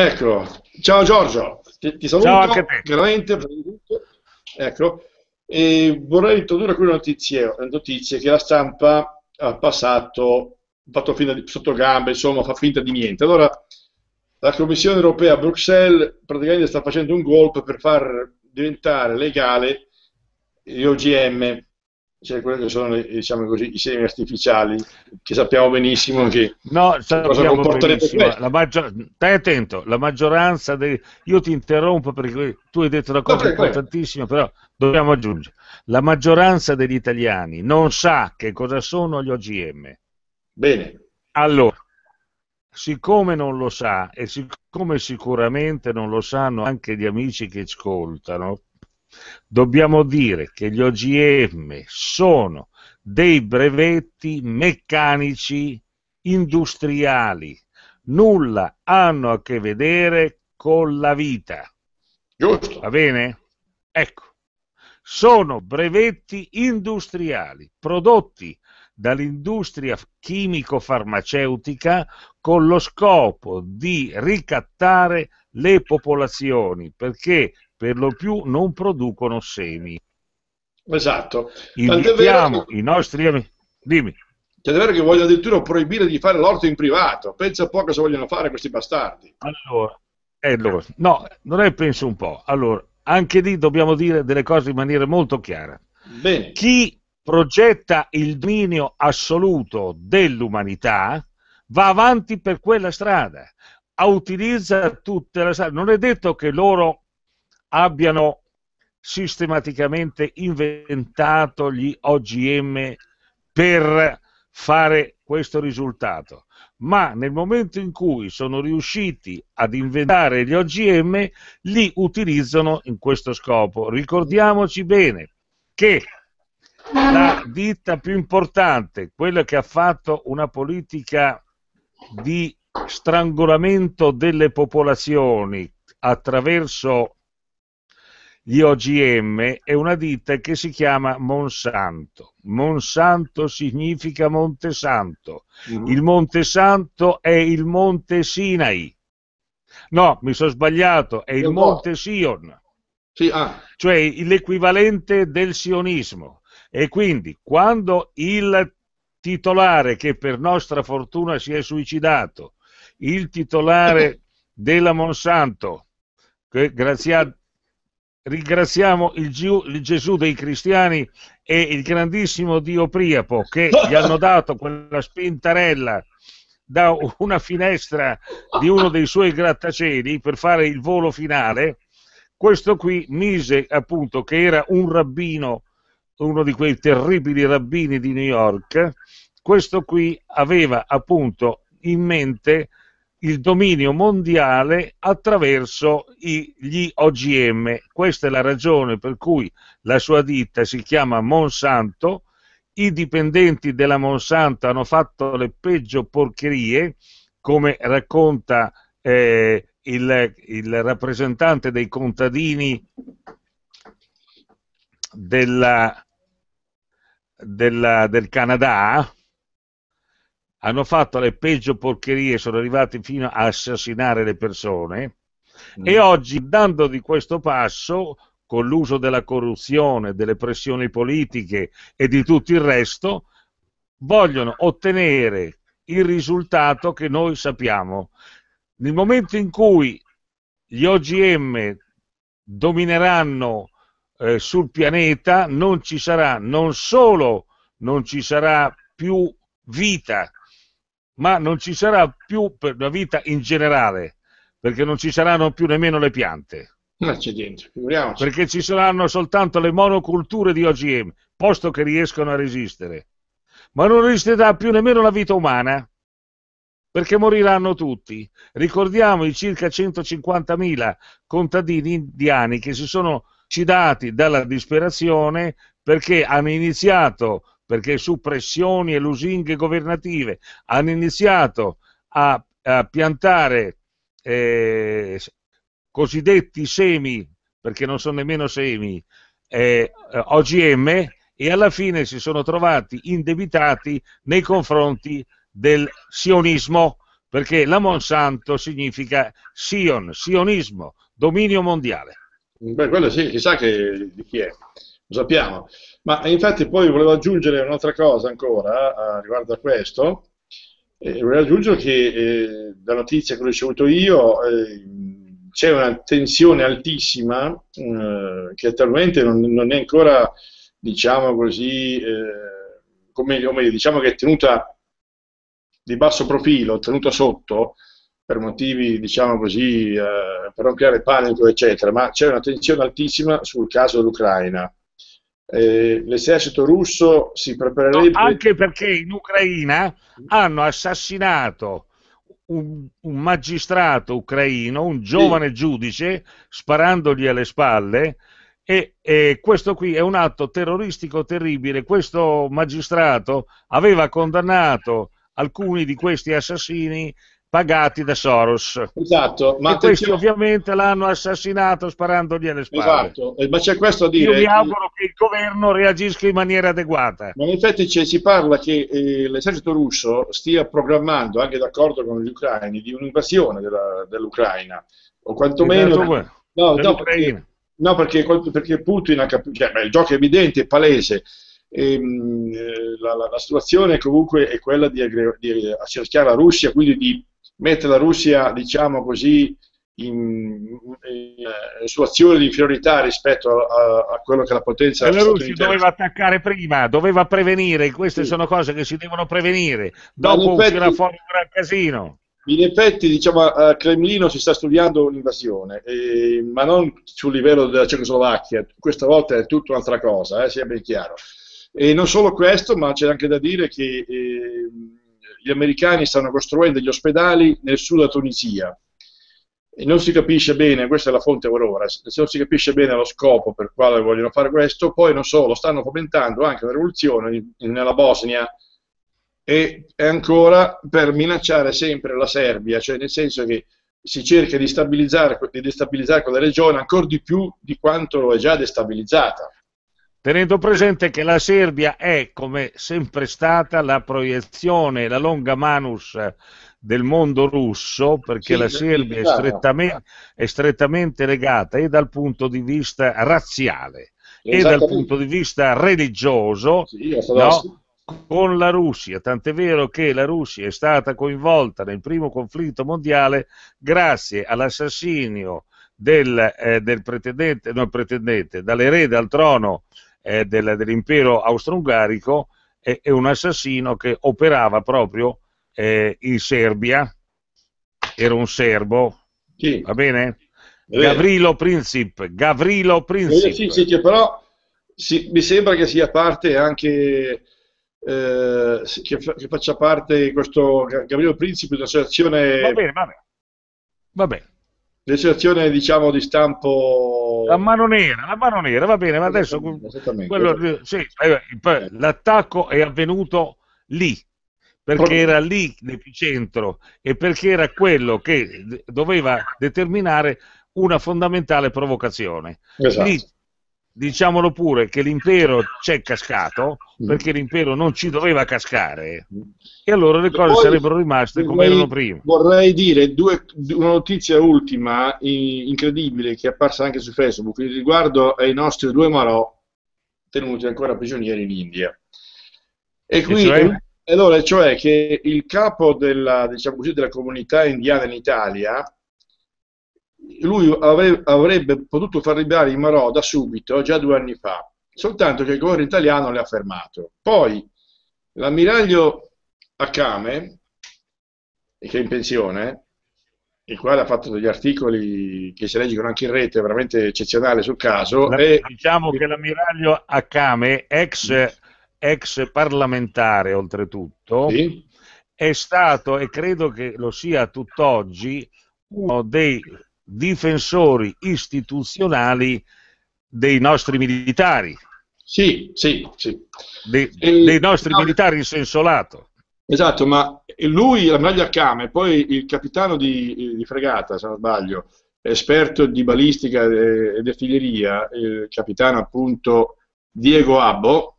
Ecco, ciao Giorgio, ti, ti saluto. Ciao anche te. Veramente, ecco, e vorrei introdurre alcune notizie, notizie che la stampa ha passato, fatto finta di sotto gambe, insomma, fa finta di niente. Allora, la Commissione europea a Bruxelles praticamente sta facendo un golpe per far diventare legale gli OGM, cioè quelli che sono diciamo così, i semi artificiali, che sappiamo benissimo che no, cosa comporterebbe questo. Maggior... Stai attento, la maggioranza dei... Io ti interrompo perché tu hai detto una cosa no, importantissima, però dobbiamo aggiungere. La maggioranza degli italiani non sa che cosa sono gli OGM. Bene. Allora, siccome non lo sa e siccome sicuramente non lo sanno anche gli amici che ascoltano, Dobbiamo dire che gli OGM sono dei brevetti meccanici industriali, nulla hanno a che vedere con la vita. Giusto. Va bene? Ecco, sono brevetti industriali prodotti dall'industria chimico-farmaceutica con lo scopo di ricattare le popolazioni perché per lo più non producono semi. Esatto. Invitiamo che... i nostri amici... Dimmi. Cioè, è vero che vogliono addirittura proibire di fare l'orto in privato. Pensa un po' cosa vogliono fare questi bastardi. Allora, eh, allora, no, non è penso un po'. Allora, anche lì dobbiamo dire delle cose in maniera molto chiara. Bene. Chi progetta il dominio assoluto dell'umanità va avanti per quella strada, utilizza tutta la strada. Non è detto che loro abbiano sistematicamente inventato gli OGM per fare questo risultato. Ma nel momento in cui sono riusciti ad inventare gli OGM, li utilizzano in questo scopo. Ricordiamoci bene che la ditta più importante, quella che ha fatto una politica di strangolamento delle popolazioni attraverso gli OGM è una ditta che si chiama Monsanto. Monsanto significa Monte Santo. Mm-hmm. Il Monte Santo è il Monte Sinai. No, mi sono sbagliato, è il Monte Sion. Sì, ah. Cioè l'equivalente del sionismo. E quindi quando il titolare che per nostra fortuna si è suicidato, il titolare della Monsanto, che, grazie a ringraziamo il, Giu, il, Gesù dei cristiani e il grandissimo Dio Priapo che gli hanno dato quella spintarella da una finestra di uno dei suoi grattacieli per fare il volo finale. Questo qui mise appunto che era un rabbino, uno di quei terribili rabbini di New York. Questo qui aveva appunto in mente il dominio mondiale attraverso gli OGM. Questa è la ragione per cui la sua ditta si chiama Monsanto. I dipendenti della Monsanto hanno fatto le peggio porcherie, come racconta eh, il, il, rappresentante dei contadini della, della, del Canada, hanno fatto le peggio porcherie, sono arrivati fino a assassinare le persone mm. e oggi dando di questo passo con l'uso della corruzione, delle pressioni politiche e di tutto il resto, vogliono ottenere il risultato che noi sappiamo. Nel momento in cui gli OGM domineranno eh, sul pianeta, non ci sarà non solo non ci sarà più vita, ma non ci sarà più per la vita in generale, perché non ci saranno più nemmeno le piante. Ma c'è dentro, figuriamoci. Perché ci saranno soltanto le monoculture di OGM, posto che riescono a resistere. Ma non resisterà più nemmeno la vita umana, perché moriranno tutti. Ricordiamo i circa 150.000 contadini indiani che si sono citati dalla disperazione perché hanno iniziato perché su pressioni e lusinghe governative hanno iniziato a, a piantare eh, cosiddetti semi, perché non sono nemmeno semi, eh, eh OGM e alla fine si sono trovati indebitati nei confronti del sionismo, perché la Monsanto significa Sion, sionismo, dominio mondiale. Beh, quello sì, chissà che, di chi è lo sappiamo. Ma eh, infatti poi volevo aggiungere un'altra cosa ancora eh, riguardo a questo. Eh, volevo aggiungere che eh, da notizia che ho ricevuto io eh, c'è una tensione altissima eh, che attualmente non, non, è ancora, diciamo così, come, o meglio, diciamo che è tenuta di basso profilo, tenuta sotto, per motivi, diciamo così, eh, per non creare panico, eccetera, ma c'è una tensione altissima sul caso dell'Ucraina eh, l'esercito russo si preparerebbe... No, anche perché in Ucraina hanno assassinato un, un magistrato ucraino, un giovane sì. giudice, sparandogli alle spalle, e, e, questo qui è un atto terroristico terribile. Questo magistrato aveva condannato alcuni di questi assassini pagati da Soros. Esatto, ma e questi ovviamente l'hanno assassinato sparandogli alle spalle. Esatto, ma c'è questo a dire. Io mi eh, auguro che il governo reagisca in maniera adeguata. Ma in effetti si parla che eh, l'esercito russo stia programmando, anche d'accordo con gli ucraini, di un'invasione della, dell'Ucraina, o quantomeno... Esatto, no, no, perché, no perché, perché, Putin ha capito, cioè, beh, il gioco è evidente, è palese, e, ehm, eh, la, la, la, situazione comunque è quella di, aggre- di accerchiare la Russia, quindi di mette la Russia, diciamo così, in, in, eh, su azione di inferiorità rispetto a, a, a quello che la potenza e la Russia doveva attaccare prima, doveva prevenire, queste sì. sono cose che si devono prevenire, dopo uscirà effetti, fuori un gran casino. In effetti, diciamo, a Cremlino si sta studiando un'invasione, eh, ma non sul livello della Cecoslovacchia, questa volta è tutta un'altra cosa, eh, sia ben chiaro. E non solo questo, ma c'è anche da dire che eh, gli americani stanno costruendo gli ospedali nel sud della Tunisia e non si capisce bene, questa è la fonte Aurora, se non si capisce bene lo scopo per quale vogliono fare questo, poi non solo, stanno fomentando anche la rivoluzione nella Bosnia e ancora per minacciare sempre la Serbia, cioè nel senso che si cerca di, di destabilizzare quella regione ancora di più di quanto è già destabilizzata tenendo presente che la Serbia è, come sempre stata, la proiezione, la longa manus eh, del mondo russo, perché sì, la Serbia è strettamente, eh. è strettamente, legata e dal punto di vista razziale e dal punto di vista religioso sì, no, con la Russia, tant'è vero che la Russia è stata coinvolta nel primo conflitto mondiale grazie all'assassinio del, eh, del pretendente, non pretendente, dall'erede al trono eh, del, dell'impero austro-ungarico e, e, un assassino che operava proprio eh, in Serbia, era un serbo, sì. va bene? Gavrilo Princip, Gavrilo eh, Princip. Sì, sì, sì, però sì, mi sembra che sia parte anche eh, che, che, faccia parte questo Gabriele Principi dell'associazione. Va bene, va bene. Va bene. L'eserzione diciamo di stampo... La mano nera, la mano nera, va bene, ma adesso... Quello, sì, eh, eh. l'attacco è avvenuto lì, perché era lì l'epicentro e perché era quello che doveva determinare una fondamentale provocazione. Esatto. Lì diciamolo pure che l'impero c'è cascato perché l'impero non ci doveva cascare e allora le cose Poi, sarebbero rimaste come vorrei, erano prima. Vorrei dire due, una notizia ultima incredibile che è apparsa anche su Facebook riguardo ai nostri due Marò tenuti ancora prigionieri in India. E, e qui cioè? allora, cioè che il capo della, diciamo così, della comunità indiana in Italia lui avrebbe potuto far liberare i Marò da subito, già due anni fa, soltanto che il governo italiano le ha fermato. Poi l'ammiraglio Akame, che è in pensione, il quale ha fatto degli articoli che si leggono anche in rete, veramente eccezionali sul caso. La, e... Diciamo che l'ammiraglio Akame, ex, ex parlamentare oltretutto, sì? è stato, e credo che lo sia tutt'oggi, uno dei difensori istituzionali dei nostri militari. Sì, sì, sì. De, e, dei nostri no, militari in senso lato. Esatto, ma lui, l'ammiraglia Arcame, poi il capitano di, di, fregata, se non sbaglio, esperto di balistica ed artiglieria, il capitano appunto Diego Abbo,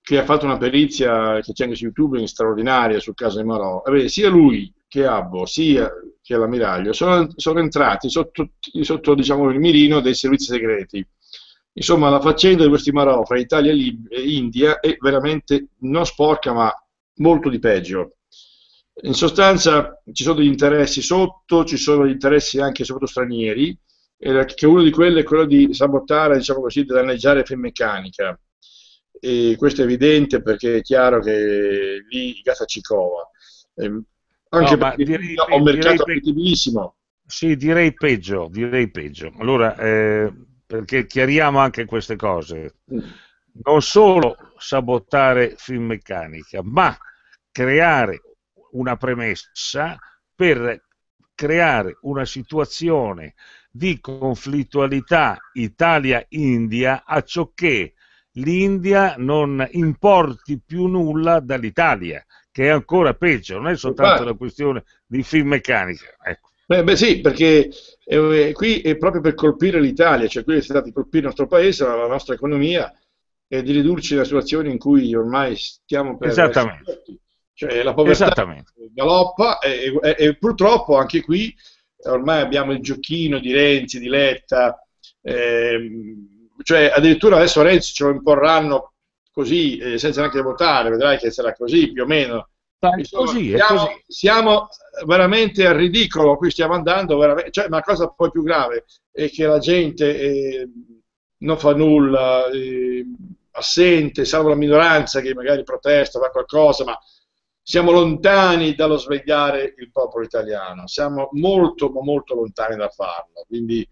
che ha fatto una perizia che c'è anche su YouTube straordinaria sul caso di Marò, sia lui che Abbo sia che l'ammiraglio sono, sono, entrati sotto, sotto diciamo, il mirino dei servizi segreti. Insomma, la faccenda di questi marò fra Italia e India è veramente non sporca, ma molto di peggio. In sostanza ci sono degli interessi sotto, ci sono degli interessi anche soprattutto stranieri, che uno di quelli è quello di sabotare, diciamo così, di danneggiare Femmeccanica. E questo è evidente perché è chiaro che lì Gaza ci cova. Ehm, anche no, direi, ho mercato appetibilissimo. Sì, direi peggio, direi peggio. Allora, eh, perché chiariamo anche queste cose. Mm. Non solo sabotare Finmeccanica, ma creare una premessa per creare una situazione di conflittualità Italia-India a ciò che l'India non importi più nulla dall'Italia, che è ancora peggio, non è soltanto una questione di film meccanica. Ecco. Beh, beh, sì, perché eh, qui è proprio per colpire l'Italia, cioè qui è stato di colpire il nostro paese, la nostra economia e di ridurci la situazione in cui ormai stiamo per Esattamente. Cioè la povertà galoppa e, e, e, purtroppo anche qui eh, ormai abbiamo il giochino di Renzi, di Letta, eh, cioè addirittura adesso Renzi ce lo imporranno così, eh, senza neanche votare, vedrai che sarà così più o meno. Insomma, così, siamo, così. siamo, veramente al ridicolo, qui stiamo andando, cioè, ma la cosa poi più grave è che la gente eh, non fa nulla, eh, assente, salvo la minoranza che magari protesta, fa qualcosa, ma siamo lontani dallo svegliare il popolo italiano, siamo molto, molto lontani da farlo. Quindi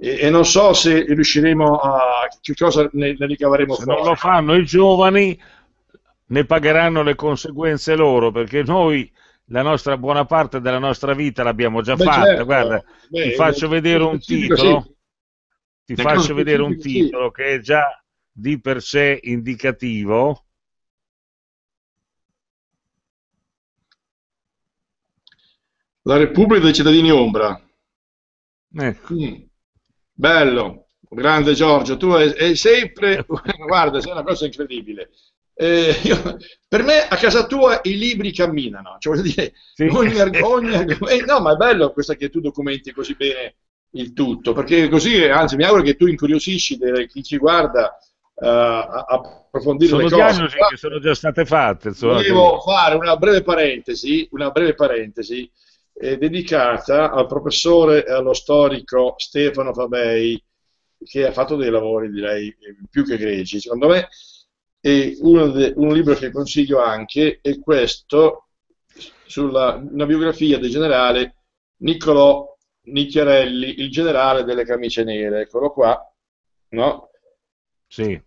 e, e non so se riusciremo a che cosa ne, ne ricaveremo se fuori. non lo fanno i giovani ne pagheranno le conseguenze loro perché noi la nostra buona parte della nostra vita l'abbiamo già Beh, fatta certo. guarda Beh, ti faccio eh, vedere un titolo sì. ti ne faccio vedere un titolo sì. che è già di per sé indicativo La Repubblica dei cittadini ombra. Ecco. Mm. Bello, grande Giorgio, tu hai, sempre, guarda, sei una cosa incredibile. Eh, io, per me a casa tua i libri camminano, cioè voglio dire, sì. ogni, ogni argomento, eh, no ma è bello questa che tu documenti così bene il tutto, perché così, anzi mi auguro che tu incuriosisci chi ci guarda uh, a, approfondire sono le cose. Sono diagnosi che sono già state fatte. Insomma. Volevo fare una breve parentesi, una breve parentesi eh, dedicata al professore e allo storico Stefano Fabei, che ha fatto dei lavori direi più che greci. Secondo me de, un libro che consiglio anche è questo, sulla, una biografia del generale Niccolò Nicchiarelli, il generale delle camicie nere, eccolo qua, no? Sì.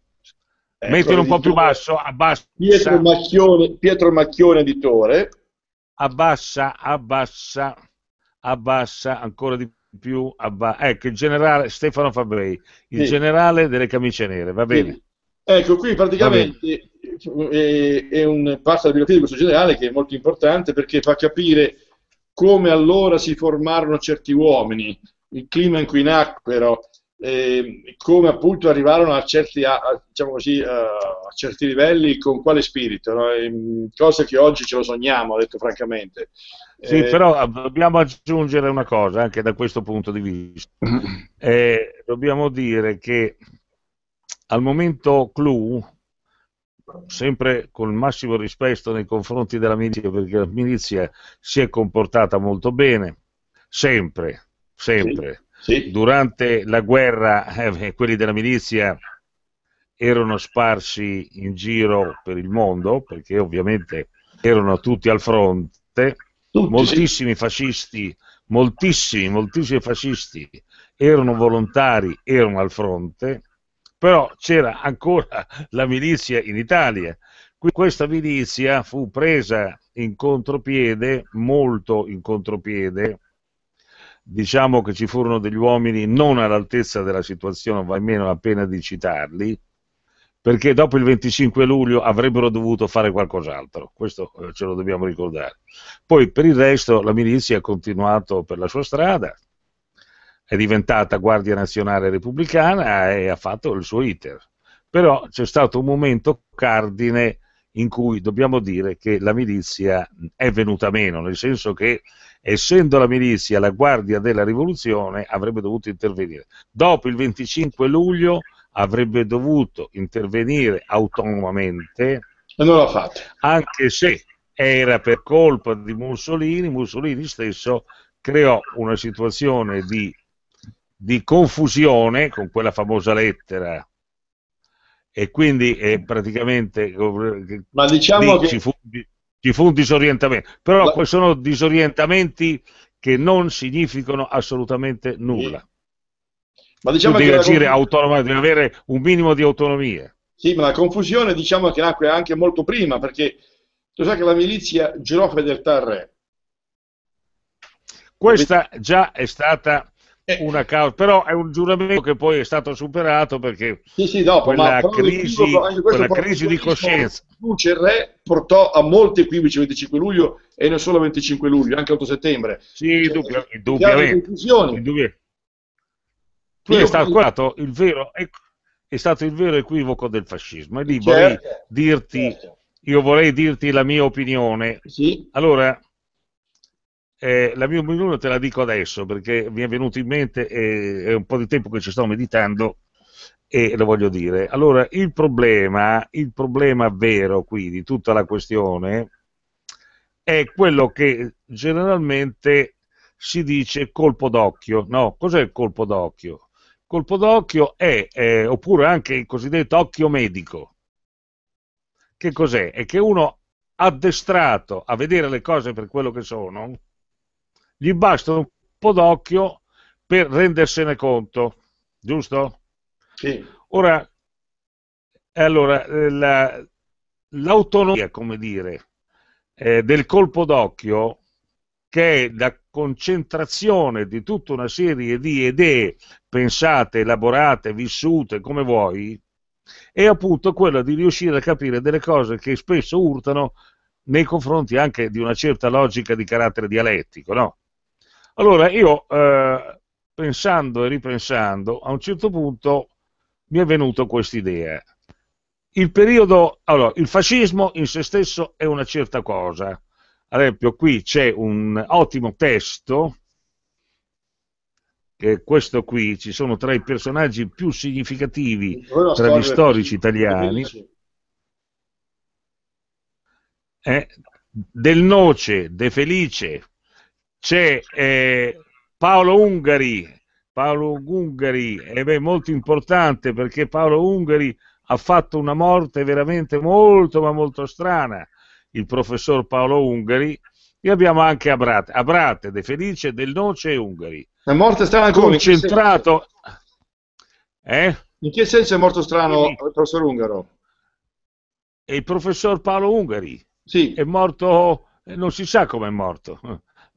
Eccolo Mettilo un po' più basso, abbassa. Pietro Macchione, Pietro Macchione editore, abbassa, abbassa, abbassa ancora di più. Abba- ecco, il generale Stefano Fabrei, il sì. generale delle camicie nere, va bene. Sì. Ecco, qui praticamente è, è, un passo alla biografia di questo generale che è molto importante perché fa capire come allora si formarono certi uomini, il clima in cui nacquero, eh, come appunto arrivarono a certi, a, diciamo così, uh, a certi livelli, con quale spirito, no? e, ehm, cose che oggi ce lo sogniamo, ha detto francamente. Sì, eh, però ah, dobbiamo aggiungere una cosa anche da questo punto di vista. Eh, dobbiamo dire che al momento clou, sempre col massimo rispetto nei confronti della milizia, perché la milizia si è comportata molto bene, sempre, sempre. Sì sì. Durante la guerra eh, quelli della milizia erano sparsi in giro per il mondo, perché ovviamente erano tutti al fronte, tutti, moltissimi sì. fascisti, moltissimi, moltissimi fascisti erano volontari, erano al fronte, però c'era ancora la milizia in Italia. Questa milizia fu presa in contropiede, molto in contropiede, diciamo che ci furono degli uomini non all'altezza della situazione, va meno la pena di citarli, perché dopo il 25 luglio avrebbero dovuto fare qualcos'altro, questo eh, ce lo dobbiamo ricordare. Poi per il resto la milizia ha continuato per la sua strada, è diventata Guardia Nazionale Repubblicana e ha fatto il suo iter. Però c'è stato un momento cardine in cui dobbiamo dire che la milizia è venuta meno, nel senso che essendo la milizia la guardia della rivoluzione, avrebbe dovuto intervenire. Dopo il 25 luglio avrebbe dovuto intervenire autonomamente. E non l'ha fatto. Anche se era per colpa di Mussolini, Mussolini stesso creò una situazione di, di confusione con quella famosa lettera e quindi eh, praticamente eh, ma diciamo che ci fu ci fu un disorientamento, però Ma... sono disorientamenti che non significano assolutamente nulla. Ma diciamo tu devi agire la... autonomamente, devi avere un minimo di autonomia. Sì, ma la confusione diciamo che nacque anche molto prima, perché tu sai che la milizia girò fedeltà al re. Questa già è stata eh. una causa, però è un giuramento che poi è stato superato perché sì, sì, dopo, quella, crisi, quella crisi di coscienza. Il re portò a molti equivoci il 25 luglio e non solo il 25 luglio, anche l'8 settembre. Sì, cioè, eh, indubbiamente. indubbiamente. Tu hai stato il vero, è stato il vero equivoco del fascismo e lì certo, vorrei dirti, certo. io vorrei dirti la mia opinione. Sì. Allora, eh, la mia opinione te la dico adesso perché mi è venuto in mente, eh, è un po' di tempo che ci sto meditando e lo voglio dire. Allora, il problema, il problema vero qui di tutta la questione è quello che generalmente si dice colpo d'occhio. No, cos'è il colpo d'occhio? Colpo d'occhio è, eh, oppure anche il cosiddetto occhio medico. Che cos'è? È che uno addestrato a vedere le cose per quello che sono, gli basta un po' d'occhio per rendersene conto, giusto? Sì. Ora, allora, eh, la, l'autonomia, come dire, eh, del colpo d'occhio, che è la concentrazione di tutta una serie di idee pensate, elaborate, vissute, come vuoi, è appunto quella di riuscire a capire delle cose che spesso urtano nei confronti anche di una certa logica di carattere dialettico, no? Allora io, eh, pensando e ripensando, a un certo punto mi è venuta questa idea. Il periodo, allora, il fascismo in se stesso è una certa cosa. Ad esempio, qui c'è un ottimo testo, che è questo qui, ci sono tra i personaggi più significativi tra gli storici italiani. Eh, del Noce, De Felice, c'è eh, Paolo Ungari, Paolo Ungari è eh, beh, molto importante perché Paolo Ungari ha fatto una morte veramente molto ma molto strana, il professor Paolo Ungari, e abbiamo anche Abrate, Abrate De Felice, Del Noce e Ungari. La morte strana come? Concentrato... Eh? In che senso è morto strano il professor Ungaro? E il professor Paolo Ungari. Sì. È morto, eh, non si sa come è morto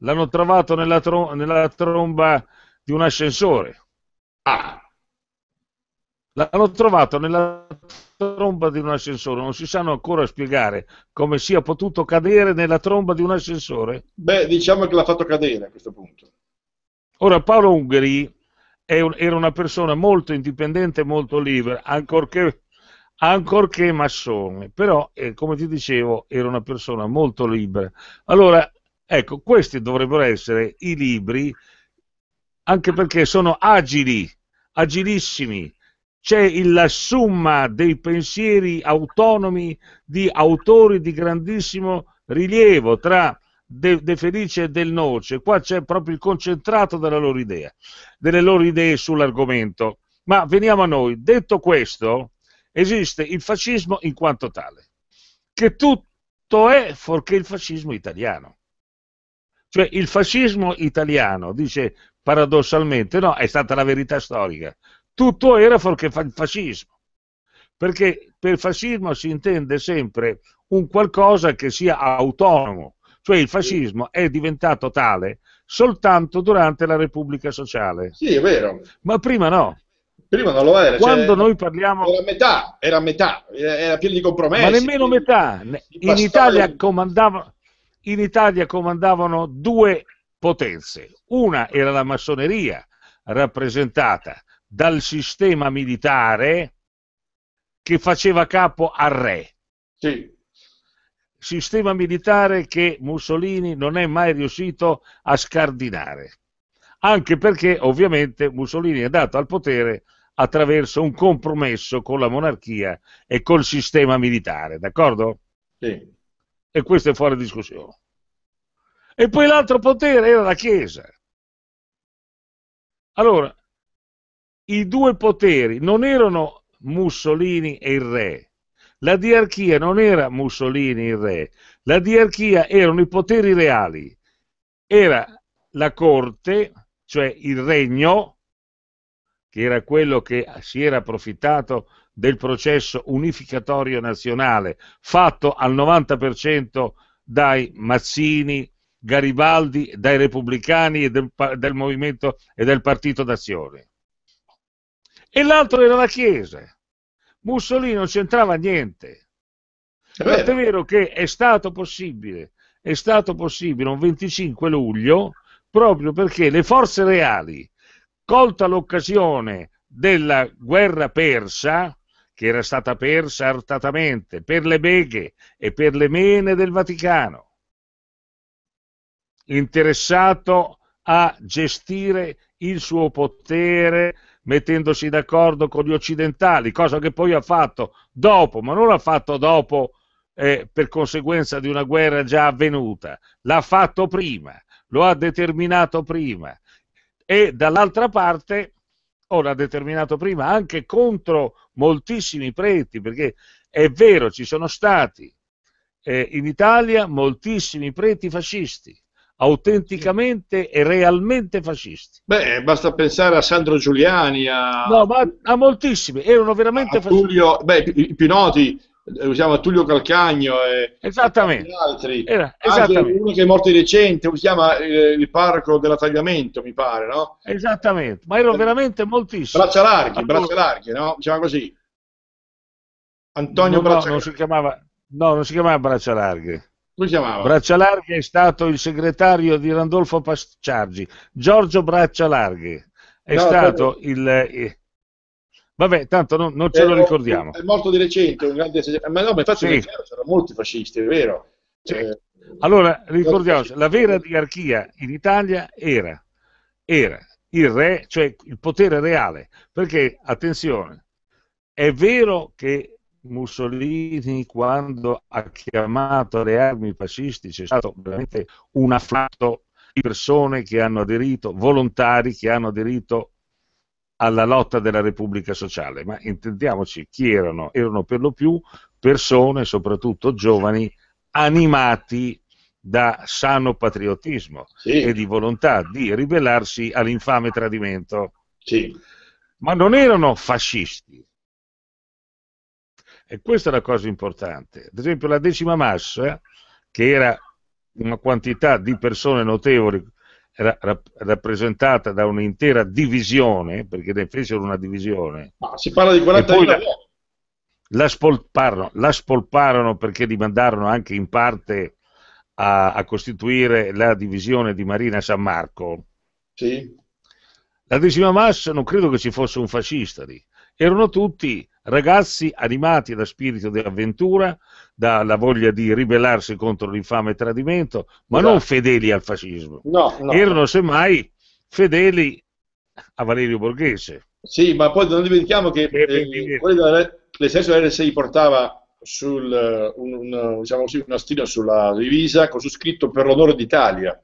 l'hanno trovato nella, trom- nella tromba di un ascensore. Ah. L'hanno trovato nella tromba di un ascensore, non si sanno ancora spiegare come sia potuto cadere nella tromba di un ascensore. Beh, diciamo che l'ha fatto cadere a questo punto. Ora, Paolo Ungheri un, era una persona molto indipendente, molto libera, ancorché, ancorché massone, però, eh, come ti dicevo, era una persona molto libera. Allora, Ecco, questi dovrebbero essere i libri, anche perché sono agili, agilissimi. C'è la summa dei pensieri autonomi di autori di grandissimo rilievo tra De, de, Felice e Del Noce, qua c'è proprio il concentrato della loro idea, delle loro idee sull'argomento. Ma veniamo a noi. Detto questo, esiste il fascismo in quanto tale, che tutto è fuorché il fascismo italiano. Cioè il fascismo italiano dice paradossalmente no, è stata la verità storica. Tutto era fuorché fa- fascismo. Perché per fascismo si intende sempre un qualcosa che sia autonomo, cioè il fascismo è diventato tale soltanto durante la Repubblica Sociale. Sì, è vero. Ma prima no. Prima non lo era. Cioè, Quando cioè, noi parliamo... Era metà, era metà, era pieno di compromessi. Ma nemmeno metà. In Italia comandavano in Italia comandavano due potenze. Una era la massoneria, rappresentata dal sistema militare che faceva capo al re. Sì. Sistema militare che Mussolini non è mai riuscito a scardinare, anche perché ovviamente Mussolini è andato al potere attraverso un compromesso con la monarchia e col sistema militare, d'accordo? Sì e questo è fuori discussione. E poi l'altro potere era la Chiesa. Allora, i due poteri non erano Mussolini e il re. La diarchia non era Mussolini e il re, la diarchia erano i poteri reali, era la corte, cioè il regno, che era quello che si era approfittato del processo unificatorio nazionale fatto al 90% dai Mazzini, Garibaldi, dai repubblicani e del, del movimento e del partito d'azione. E l'altro era la Chiesa. Mussolini non c'entrava niente. Tanto è vero che è stato possibile, è stato possibile un 25 luglio proprio perché le forze reali, colta l'occasione della guerra persa, che era stata persa artatamente per le beghe e per le mene del Vaticano, interessato a gestire il suo potere mettendosi d'accordo con gli occidentali, cosa che poi ha fatto dopo, ma non l'ha fatto dopo eh, per conseguenza di una guerra già avvenuta, l'ha fatto prima, lo ha determinato prima. E dall'altra parte Paolo determinato prima, anche contro moltissimi preti, perché è vero, ci sono stati eh, in Italia moltissimi preti fascisti, autenticamente e realmente fascisti. Beh, basta pensare a Sandro Giuliani, a... No, ma a moltissimi, erano veramente a fascisti. Tullio, beh, i più noti, eh, usiamo Tullio Calcagno e esattamente. altri. Era, esattamente. uno che è morto di recente, si chiama eh, il parco della Tagliamento, mi pare, no? Esattamente, ma erano veramente moltissimo Braccia larghi, allora... braccia larghi, no? Diciamo così. Antonio no, Braccia no, non si chiamava, No, non si chiamava Braccia larghe. Come chiamava? Braccia larghe è stato il segretario di Randolfo Pasciargi, Giorgio Braccia larghe. È no, stato però... il... Eh, Vabbè, tanto non, non ce eh, lo oh, ricordiamo. È morto di recente un grande... Ma no, ma infatti sì. c'erano molti fascisti, è vero. Cioè, eh, allora, ricordiamoci, la vera diarchia in Italia era, era il re, cioè il potere reale, perché, attenzione, è vero che Mussolini quando ha chiamato le armi fascisti c'è stato veramente un afflato di persone che hanno aderito, volontari che hanno aderito alla lotta della Repubblica Sociale, ma intendiamoci chi erano? Erano per lo più persone, soprattutto giovani, animati da sano patriottismo sì. e di volontà di ribellarsi all'infame tradimento. Sì. Ma non erano fascisti. E questa è la cosa importante. Ad esempio la decima massa, che era una quantità di persone notevoli ra- rappresentata da un'intera divisione, perché ne fecero una divisione. Ma si parla di 40 la, la, spolparono, la spolparono perché li mandarono anche in parte a, a costituire la divisione di Marina San Marco. Sì. La decima massa non credo che ci fosse un fascista lì, erano tutti Ragazzi animati da spirito di avventura, dalla voglia di ribellarsi contro l'infame tradimento, ma esatto. non fedeli al fascismo. No, no. Erano semmai fedeli a Valerio Borghese. Sì, ma poi non dimentichiamo che eh, l'esercito RSI portava sul, eh, un, un, diciamo così, una stila sulla divisa con su scritto per l'onore d'Italia.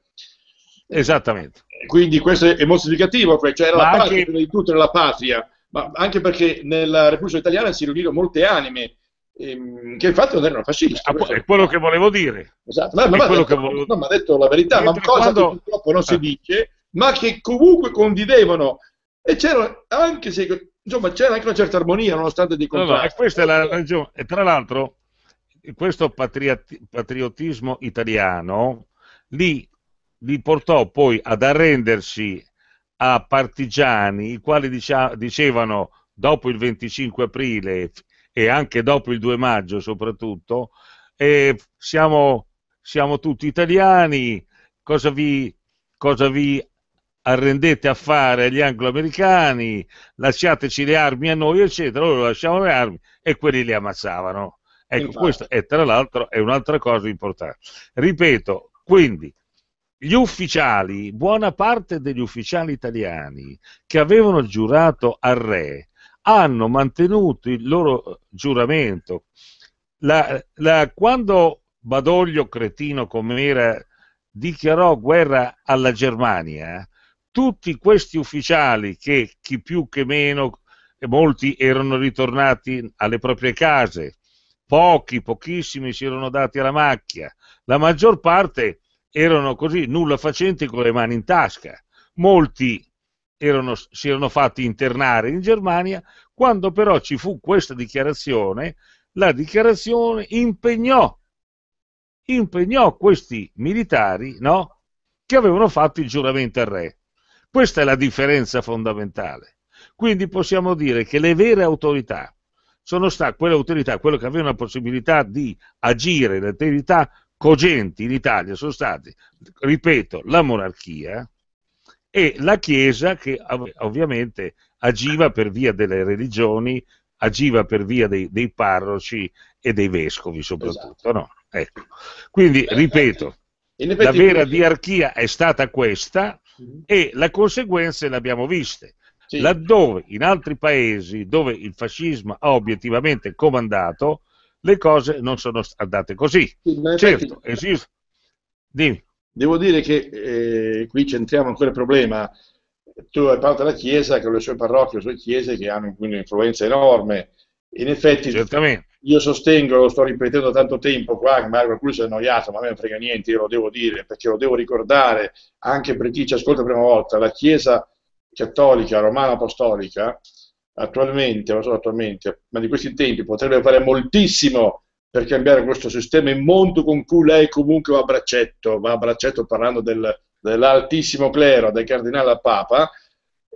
Esattamente. Quindi questo è molto significativo, cioè era cioè, ma la patria, anche... prima di tutto era la patria ma anche perché nella Repubblica Italiana si riunirono molte anime ehm, che infatti non erano fascisti Ah, è quello che volevo dire. Esatto, ma, ma, detto, volevo... No, detto, la verità, ma cosa quando... che purtroppo non si ah. dice, ma che comunque convivevano e c'era anche, se, insomma, c'era anche una certa armonia nonostante dei contrasti. No, no, e questa è la ragione. E tra l'altro questo patriottismo italiano li, li portò poi ad arrendersi a partigiani i quali dicia- dicevano dopo il 25 aprile e anche dopo il 2 maggio soprattutto, eh, siamo, siamo, tutti italiani, cosa vi, cosa vi arrendete a fare agli angloamericani, lasciateci le armi a noi, eccetera, loro lasciavano le armi e quelli le ammazzavano. Ecco, Infatti. questa è tra l'altro è un'altra cosa importante. Ripeto, quindi gli ufficiali, buona parte degli ufficiali italiani che avevano giurato al re, hanno mantenuto il loro eh, giuramento. La, la, quando Badoglio, cretino come era, dichiarò guerra alla Germania, tutti questi ufficiali, che chi più che meno, molti erano ritornati alle proprie case, pochi, pochissimi si erano dati alla macchia, la maggior parte erano così, nulla facenti con le mani in tasca. Molti erano, si erano fatti internare in Germania, quando però ci fu questa dichiarazione, la dichiarazione impegnò, impegnò questi militari no, che avevano fatto il giuramento al re. Questa è la differenza fondamentale. Quindi possiamo dire che le vere autorità sono state quelle autorità, quelle che avevano la possibilità di agire in attività cogenti in Italia sono stati, ripeto, la monarchia e la Chiesa che ovviamente agiva per via delle religioni, agiva per via dei, dei parroci e dei vescovi soprattutto. Esatto. No? Ecco. Quindi, ripeto, la vera diarchia è stata questa mhm. e le conseguenze le abbiamo viste. Sì. Laddove in altri paesi dove il fascismo ha obiettivamente comandato, le cose non sono andate così. Sì, certo, esiste... Dimmi. Devo dire che eh, qui c'entriamo ancora il problema. Tu hai parlato della Chiesa, con le sue parrocchie, le sue chiese che hanno un'influenza enorme. In effetti, Certamente. io sostengo, lo sto ripetendo da tanto tempo qua, magari qualcuno si è annoiato, ma a me non frega niente, io lo devo dire, perché lo devo ricordare anche per chi ci ascolta la prima volta, la Chiesa cattolica, romana apostolica, attualmente, non solo attualmente, ma di questi tempi potrebbe fare moltissimo per cambiare questo sistema immondo con cui lei comunque va a braccetto, va a braccetto parlando del, dell'altissimo clero, del cardinale al Papa,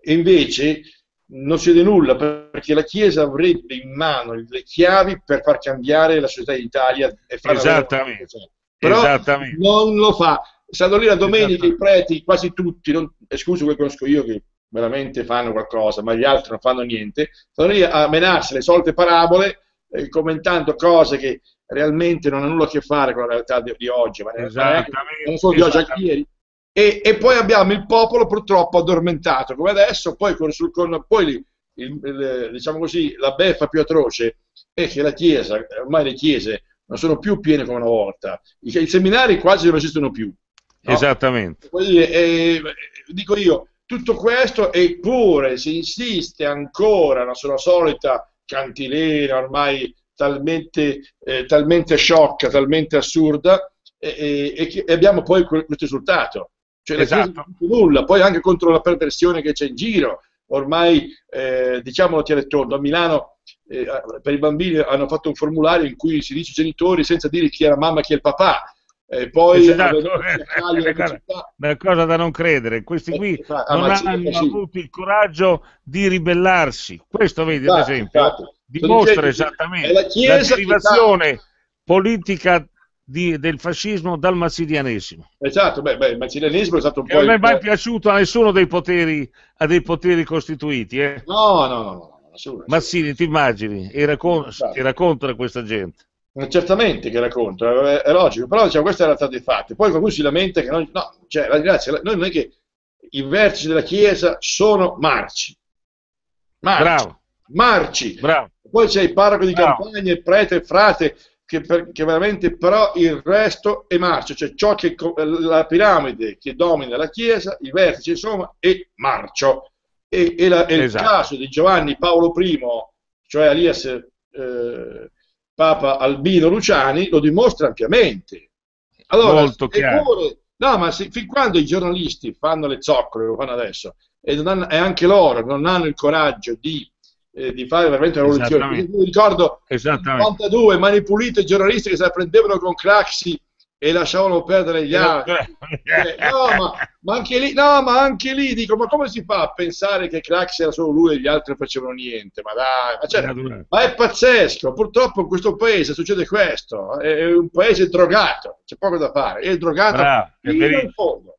invece non si vede nulla perché la Chiesa avrebbe in mano le chiavi per far cambiare la società d'Italia e fare esattamente, però esattamente. non lo fa. Stanno lì la domenica i preti, quasi tutti, non, scuso quello che conosco io, che veramente fanno qualcosa, ma gli altri non fanno niente, sono lì a menarsi le solite parabole eh, commentando cose che realmente non hanno nulla a che fare con la realtà di, di oggi, ma neanche, non solo di oggi, anche ieri. E, e, poi abbiamo il popolo purtroppo addormentato, come adesso, poi, con, sul, con, poi il, il, il, diciamo così, la beffa più atroce è che la Chiesa, ormai le Chiese non sono più piene come una volta, i, i seminari quasi non esistono più. No? Esattamente. Quindi, eh, dico io, tutto questo, eppure si insiste ancora sulla solita cantilena ormai talmente, eh, talmente sciocca, talmente assurda, e, e, e abbiamo poi questo risultato. Cioè, esatto. nulla, poi anche contro la perversione che c'è in giro, ormai eh, diciamolo ti elettrondo, a Milano eh, per i bambini hanno fatto un formulario in cui si dice genitori senza dire chi è la mamma e chi è il papà, e poi esatto. una, cosa, da non credere, questi eh, qui eh, non ah, hanno sì. avuto il coraggio di ribellarsi. Questo vedi esatto, ad esempio, esatto. dimostra cioè, esattamente la, la derivazione politica di, del fascismo dal mazzinianesimo. Esatto, beh, beh, il mazzinianesimo è stato un che po'. Non è mai piaciuto a nessuno dei poteri, dei poteri costituiti. Eh? No, no, no, no, no, ti immagini, era, con, era contro questa gente certamente che era contro, è, eh, è logico, però diciamo, questa è la realtà dei fatti. Poi qualcuno si lamenta che noi, no, cioè, la, noi non è che i vertici della Chiesa sono marci. Marci. Bravo. Marci. Bravo. Poi c'è il parroco di Bravo. campagna, il prete, il frate, che, per, che, veramente però il resto è marcio, cioè ciò che eh, la piramide che domina la Chiesa, i vertici insomma, è marcio. E, e, la, esatto. il caso di Giovanni Paolo I, cioè alias eh, Papa Albino Luciani lo dimostra ampiamente. Allora, Molto Pure, no, ma se, fin quando i giornalisti fanno le zoccole, lo fanno adesso, e, hanno, e anche loro non hanno il coraggio di, eh, di fare veramente una rivoluzione. Io mi ricordo nel 92 mani pulite i giornalisti che si prendevano con Craxi e lasciavano perdere gli eh, altri. Cioè, eh, no, ma, ma, anche lì, no, ma anche lì dico, ma come si fa a pensare che Crax era solo lui e gli altri facevano niente? Ma dai, ma, cioè, eh, ma, è pazzesco. Purtroppo in questo paese succede questo. È un paese drogato, c'è poco da fare. È drogato fino è in fondo.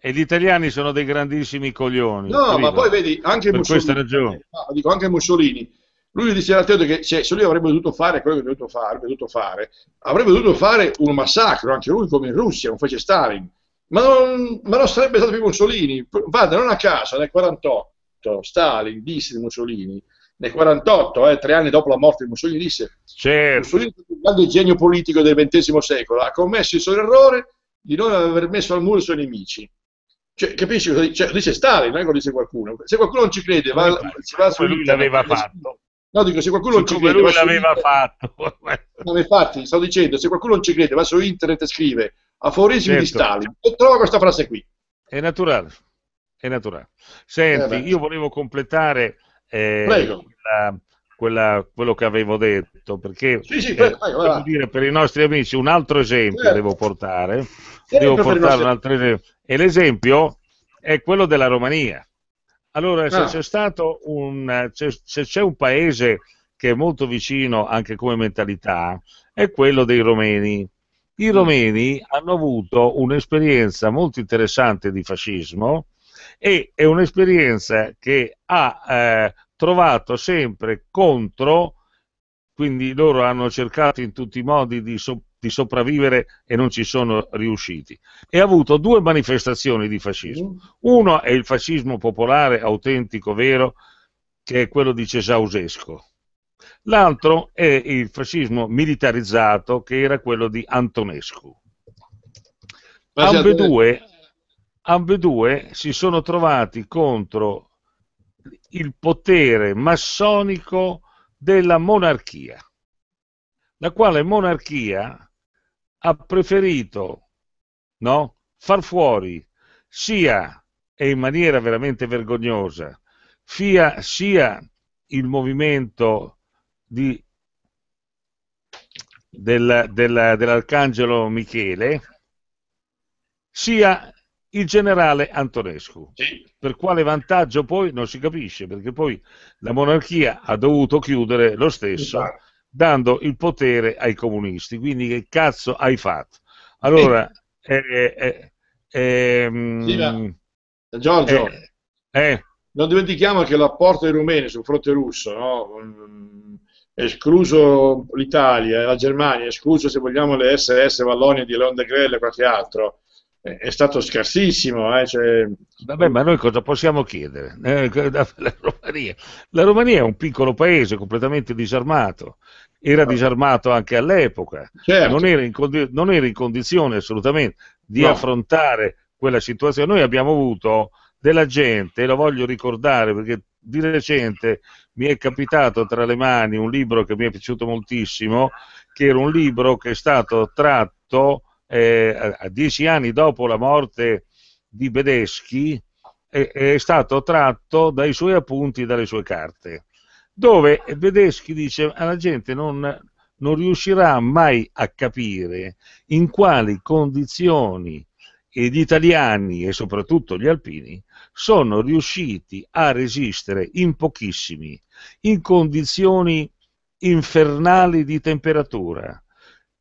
E gli italiani sono dei grandissimi coglioni. No, ma poi vedi, anche Mussolini, dico, anche Mussolini lui diceva a Teodo che cioè, se lui avrebbe dovuto fare quello che avrebbe dovuto fare, avrebbe dovuto fare, avrebbe dovuto fare un massacro, anche lui come in Russia, non fece Stalin, ma non, ma non sarebbe stato più Mussolini. Vada, non a caso, nel 1948 Stalin disse di Mussolini, nel 1948, eh, tre anni dopo la morte di Mussolini, disse certo. Mussolini il grande genio politico del XX secolo, ha commesso il suo errore di non aver messo al muro i suoi nemici. Cioè, capisci cosa dice? Cioè, dice Stalin, non è che lo dice qualcuno. Se qualcuno non ci crede, va, si va su lui l'aveva fatto. No, dico, se qualcuno Siccome non ci crede... Come lui l'aveva fatto. No, infatti, sto dicendo, se qualcuno non ci crede, va su internet e scrive aforismi certo. di Stalin e trova questa frase qui. È naturale, è naturale. Senti, eh, io volevo completare eh, la, quella, quello che avevo detto, perché sì, sì, eh, prego, prego, eh, dire, per i nostri amici un altro esempio certo. devo portare. Certo, devo portare nostri... un altro esempio. E l'esempio è quello della Romania. Allora, se, no. Ah. c'è un, se, se c'è un paese che è molto vicino anche come mentalità, è quello dei romeni. I mm. romeni hanno avuto un'esperienza molto interessante di fascismo e è un'esperienza che ha eh, trovato sempre contro, quindi loro hanno cercato in tutti i modi di, so, di sopravvivere e non ci sono riusciti. E ha avuto due manifestazioni di fascismo. Mm. Uno è il fascismo popolare, autentico, vero, che è quello di Cesausesco. L'altro è il fascismo militarizzato, che era quello di Antonescu. Ambedue, ambedue si sono trovati contro il potere massonico della monarchia, la quale monarchia ha preferito no? far fuori sia, e in maniera veramente vergognosa, sia, sia il movimento di, del, del, dell'Arcangelo Michele, sia il generale Antonescu. Sì. Per quale vantaggio poi non si capisce, perché poi la monarchia ha dovuto chiudere lo stesso. Esatto dando il potere ai comunisti. Quindi che cazzo hai fatto? Allora, eh, eh, eh, ehm, sì, Giorgio, eh, eh. non dimentichiamo che l'apporto dei rumeni sul fronte russo, no? Mm, escluso l'Italia, la Germania, escluso se vogliamo le SS Vallonia di Leon de Grelle e qualche altro, è stato scarsissimo. Eh? Cioè... Vabbè, ma noi cosa possiamo chiedere? Eh, la Romania. la Romania è un piccolo paese completamente disarmato, era ah. disarmato anche all'epoca, certo. non, era condi- non, era in condizione assolutamente di no. affrontare quella situazione. Noi abbiamo avuto della gente, lo voglio ricordare perché di recente mi è capitato tra le mani un libro che mi è piaciuto moltissimo, che era un libro che è stato tratto eh, a dieci anni dopo la morte di Bedeschi, eh, è stato tratto dai suoi appunti e dalle sue carte, dove Bedeschi dice alla gente non, non riuscirà mai a capire in quali condizioni gli italiani e soprattutto gli alpini sono riusciti a resistere in pochissimi, in condizioni infernali di temperatura,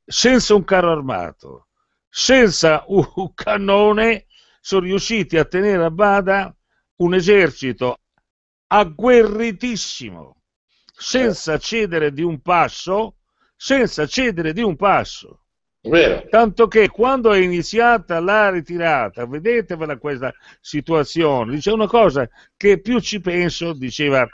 senza un carro armato, senza un cannone sono riusciti a tenere a bada un esercito agguerritissimo, senza eh. cedere di un passo, senza cedere di un passo. Vero. Tanto che quando è iniziata la ritirata, vedetevela questa situazione, dice una cosa che più ci penso, diceva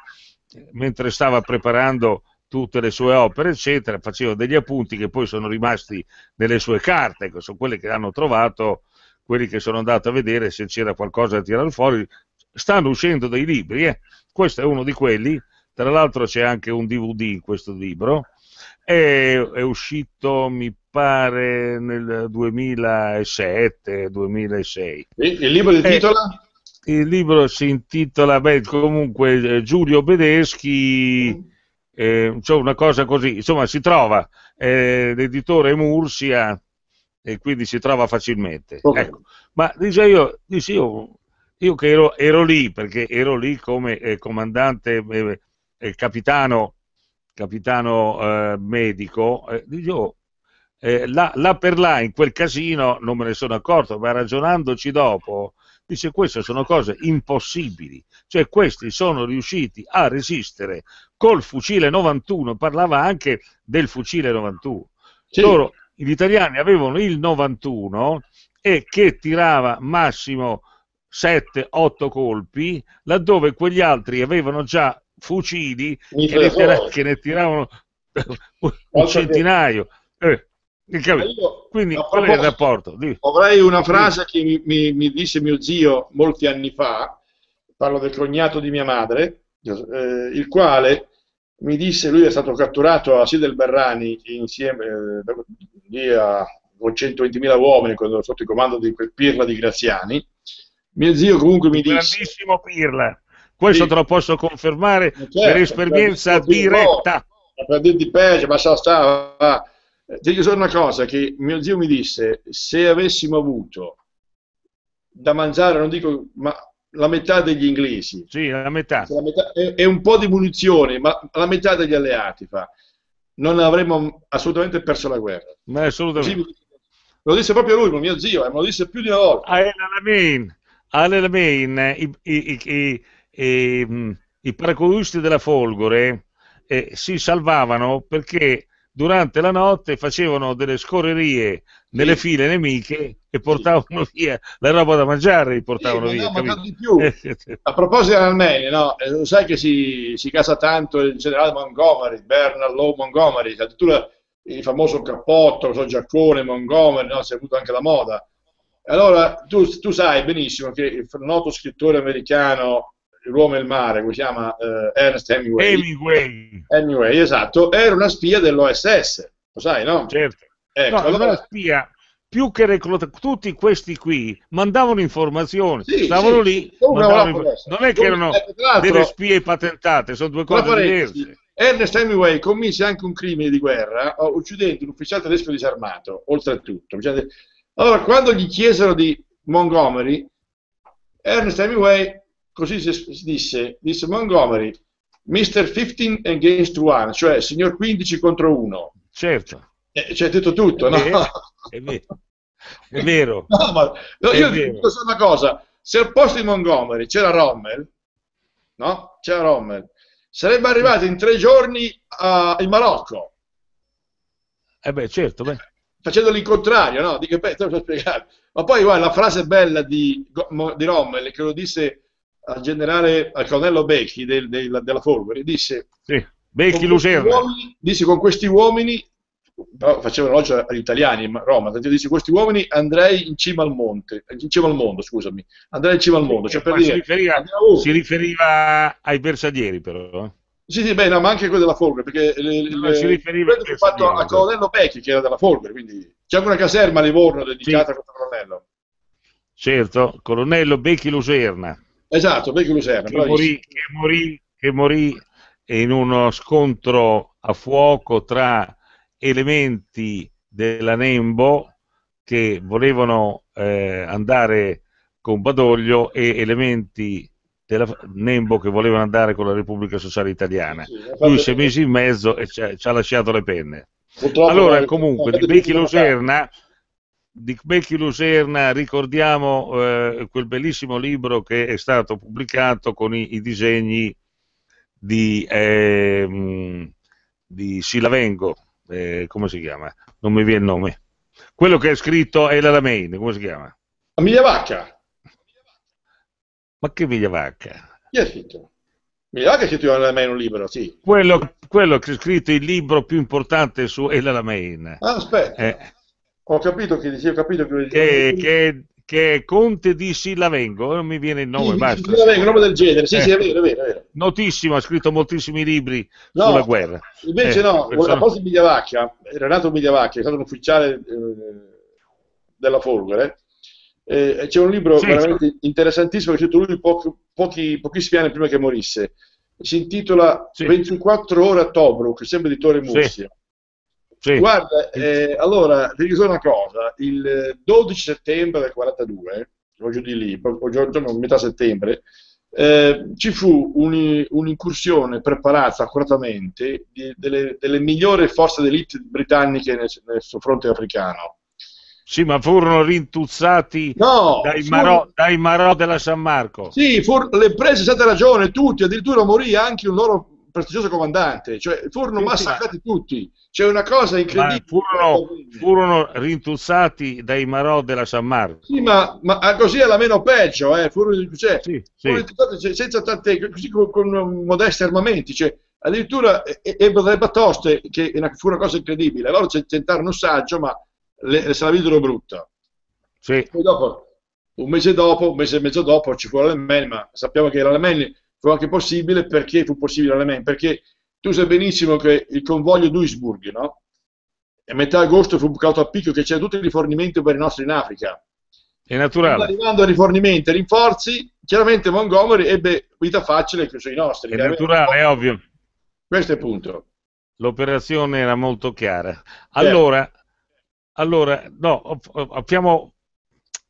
mentre stava preparando tutte le sue opere, eccetera, faceva degli appunti che poi sono rimasti nelle sue carte, che sono quelle che hanno trovato, quelli che sono andati a vedere se c'era qualcosa da tirare fuori, stanno uscendo dei libri, eh. questo è uno di quelli, tra l'altro c'è anche un DVD in questo libro, è, è uscito mi pare nel 2007-2006. Il libro si eh, intitola? il libro si intitola, beh, comunque eh, Giulio Bedeschi mm eh, cioè una cosa così, insomma si trova, eh, l'editore Mursia e quindi si trova facilmente. Okay. Ecco. Ma dice io, dice io, io che ero, ero, lì, perché ero lì come eh, comandante, eh, eh capitano, capitano eh, medico, eh, dicevo, oh, là, là, per là in quel casino non me ne sono accorto, ma ragionandoci dopo dice queste sono cose impossibili, cioè questi sono riusciti a resistere col fucile 91, parlava anche del fucile 91. Sì. Loro, gli italiani avevano il 91 e che tirava massimo 7-8 colpi, laddove quegli altri avevano già fucili che ne, tira- che ne, tiravano un centinaio. Eh, io, Quindi no, qual è il rapporto? Avrei una frase che mi, mi, mi, disse mio zio molti anni fa, parlo del cognato di mia madre, eh, il quale mi disse, lui è stato catturato a Sidel Berrani insieme eh, lì a, 120.000 uomini quando, sotto il comando di quel Pirla di Graziani. Mio zio comunque mi disse... Grandissimo Pirla, questo sì. te lo posso confermare eh, certo, per esperienza diretta. Per dirti peggio, ma sa stava eh, Devo solo una cosa che mio zio mi disse, se avessimo avuto da mangiare, non dico, ma la metà degli inglesi. Sì, la metà. La metà e, un po' di munizioni, ma la metà degli alleati fa. Non avremmo assolutamente perso la guerra. Ma assolutamente. Sì, lo disse proprio lui, mio zio, e eh, me lo disse più di una volta. All'Alamein, All'Alamein i, i, i, i, paracolusti della Folgore eh, si salvavano perché durante la notte facevano delle scorrerie nelle sì. file nemiche e portavano sì. via la roba da mangiare, li portavano sì, via. No, di più. A proposito dell'Armenia, no, eh, sai che si, si casa tanto il generale Montgomery, Bernard Law Montgomery, addirittura il famoso cappotto, lo so, Giaccone, Montgomery, no, si è avuto anche la moda. Allora, tu, tu sai benissimo che il noto scrittore americano l'uomo e il mare, come si chiama eh, Ernest Hemingway. Hemingway. Hemingway, esatto, era una spia dell'OSS, lo sai, no? Certo. Ecco, no, allora... spia, più che reclutatori, tutti questi qui mandavano informazioni, sì, stavano sì, lì, mandavano in... non è che erano delle spie patentate, sono due cose diverse. Ernest Hemingway commise anche un crimine di guerra uccidendo un ufficiale tedesco disarmato, oltretutto. Allora, quando gli chiesero di Montgomery, Ernest Hemingway Così si disse, disse Montgomery, Mr. 15 against 1, cioè signor 15 contro 1. Certo. Eh, cioè, detto tutto, è no? Vero, è vero. È vero. No, ma, no, è io vero. dico solo una cosa, se al posto di Montgomery c'era Rommel, no? C'era Rommel, sarebbe arrivato in tre giorni uh, in Marocco. Eh beh, certo, beh. Facendo l'incontrario, no? Dico, beh, te lo so spiegare. Ma poi guarda, la frase bella di, di Rommel, che lo disse al generale, al colonnello Becchi del, del, della Folgore, disse, sì, con disse con questi uomini, però facevano oggi agli italiani, ma Roma, dice questi uomini andrei in cima al monte, in cima al mondo, scusami, andrei in cima al mondo. Cioè, per dire, si, riferiva, si, riferiva, ai bersaglieri però. Eh? Sì, sì, beh, no, ma anche quello della Folgore, perché il, no, si riferiva quello fu fatto a Colonnello Becchi, che era della Folgore, quindi c'è anche una caserma a Livorno dedicata sì. a Colonnello. Certo, Colonnello Becchi Luserna. Esatto, Becky Lucerna. Che morì, che, morì, che morì in uno scontro a fuoco tra elementi della Nembo che volevano eh, andare con Badoglio e elementi della Nembo che volevano andare con la Repubblica Sociale Italiana. Sì, Lui si è messo in mezzo e ci ha, ci ha lasciato le penne. Purtroppo allora, comunque, di Becchi Lucerna di Becchi Luserna ricordiamo eh, quel bellissimo libro che è stato pubblicato con i, i disegni di, eh, di Silavengo, eh, come si chiama? Non mi viene il nome. Quello che è scritto è l'Alamein, come si chiama? Miglia Vacca. Ma che Miglia Vacca? Chi ha scritto? Miglia Vacca ha scritto l'Alamein un libro, sì. Quello, quello, che ha scritto il libro più importante su El Alamein. Ah, aspetta. Eh, ho capito che dici, ho capito che... Che, che, che Conte di Sillavengo, eh, non mi viene il nome, sì, basta. Sillavengo, nome del genere, sì, eh. sì, è eh. vero, è vero, è vero. Notissimo, ha scritto moltissimi libri no, sulla guerra. Invece eh, no, persona... a posto di Migliavacchia, Renato Migliavacchia, è stato un ufficiale eh, della Folgore, eh, c'è un libro sì, veramente sì. interessantissimo che ha scritto lui pochi, pochi, pochissimi anni prima che morisse. Si intitola sì. 24 ore a Tobruk, sempre di Tore Mursia. Sì. Guarda, eh, allora, ti dico una cosa, il 12 settembre del 42, o giù di lì, o giorno, metà settembre, eh, ci fu un, un'incursione preparata accuratamente di, delle, delle, migliori forze d'elite britanniche nel, nel suo fronte africano. Sì, ma furono rintuzzati no, dai, furono... Marò, dai, Marò, della San Marco. Sì, fur... le prese state ragione tutti, addirittura morì anche un loro prestigioso comandante, cioè furono sì, massacrati sì. tutti. C'è una cosa incredibile. Furono, furono, rintuzzati dai marò della San Marco. Sì, ma, ma così alla meno peggio, eh. furono, cioè, sì, furono rintuzzati cioè, senza tante, così con, con modesti armamenti. Cioè, addirittura ebbero delle batoste, che fu una cosa incredibile. Loro tentarono un saggio, ma le, le se la videro brutta. Sì. Poi dopo, un mese dopo, un mese e mezzo dopo, ci fu l'Alemannia, ma sappiamo che l'Alemannia fu anche possibile perché fu possibile all'Alemannia, perché tu sai benissimo che il convoglio Duisburg, no? a metà agosto fu bucato a picchio che c'era tutto il rifornimento per i nostri in Africa. È naturale. arrivando a rifornimento e rinforzi, chiaramente Montgomery ebbe vita facile sui nostri. È naturale, è ovvio. Questo è il punto. L'operazione era molto chiara. Certo. Allora, eh. allora no, abbiamo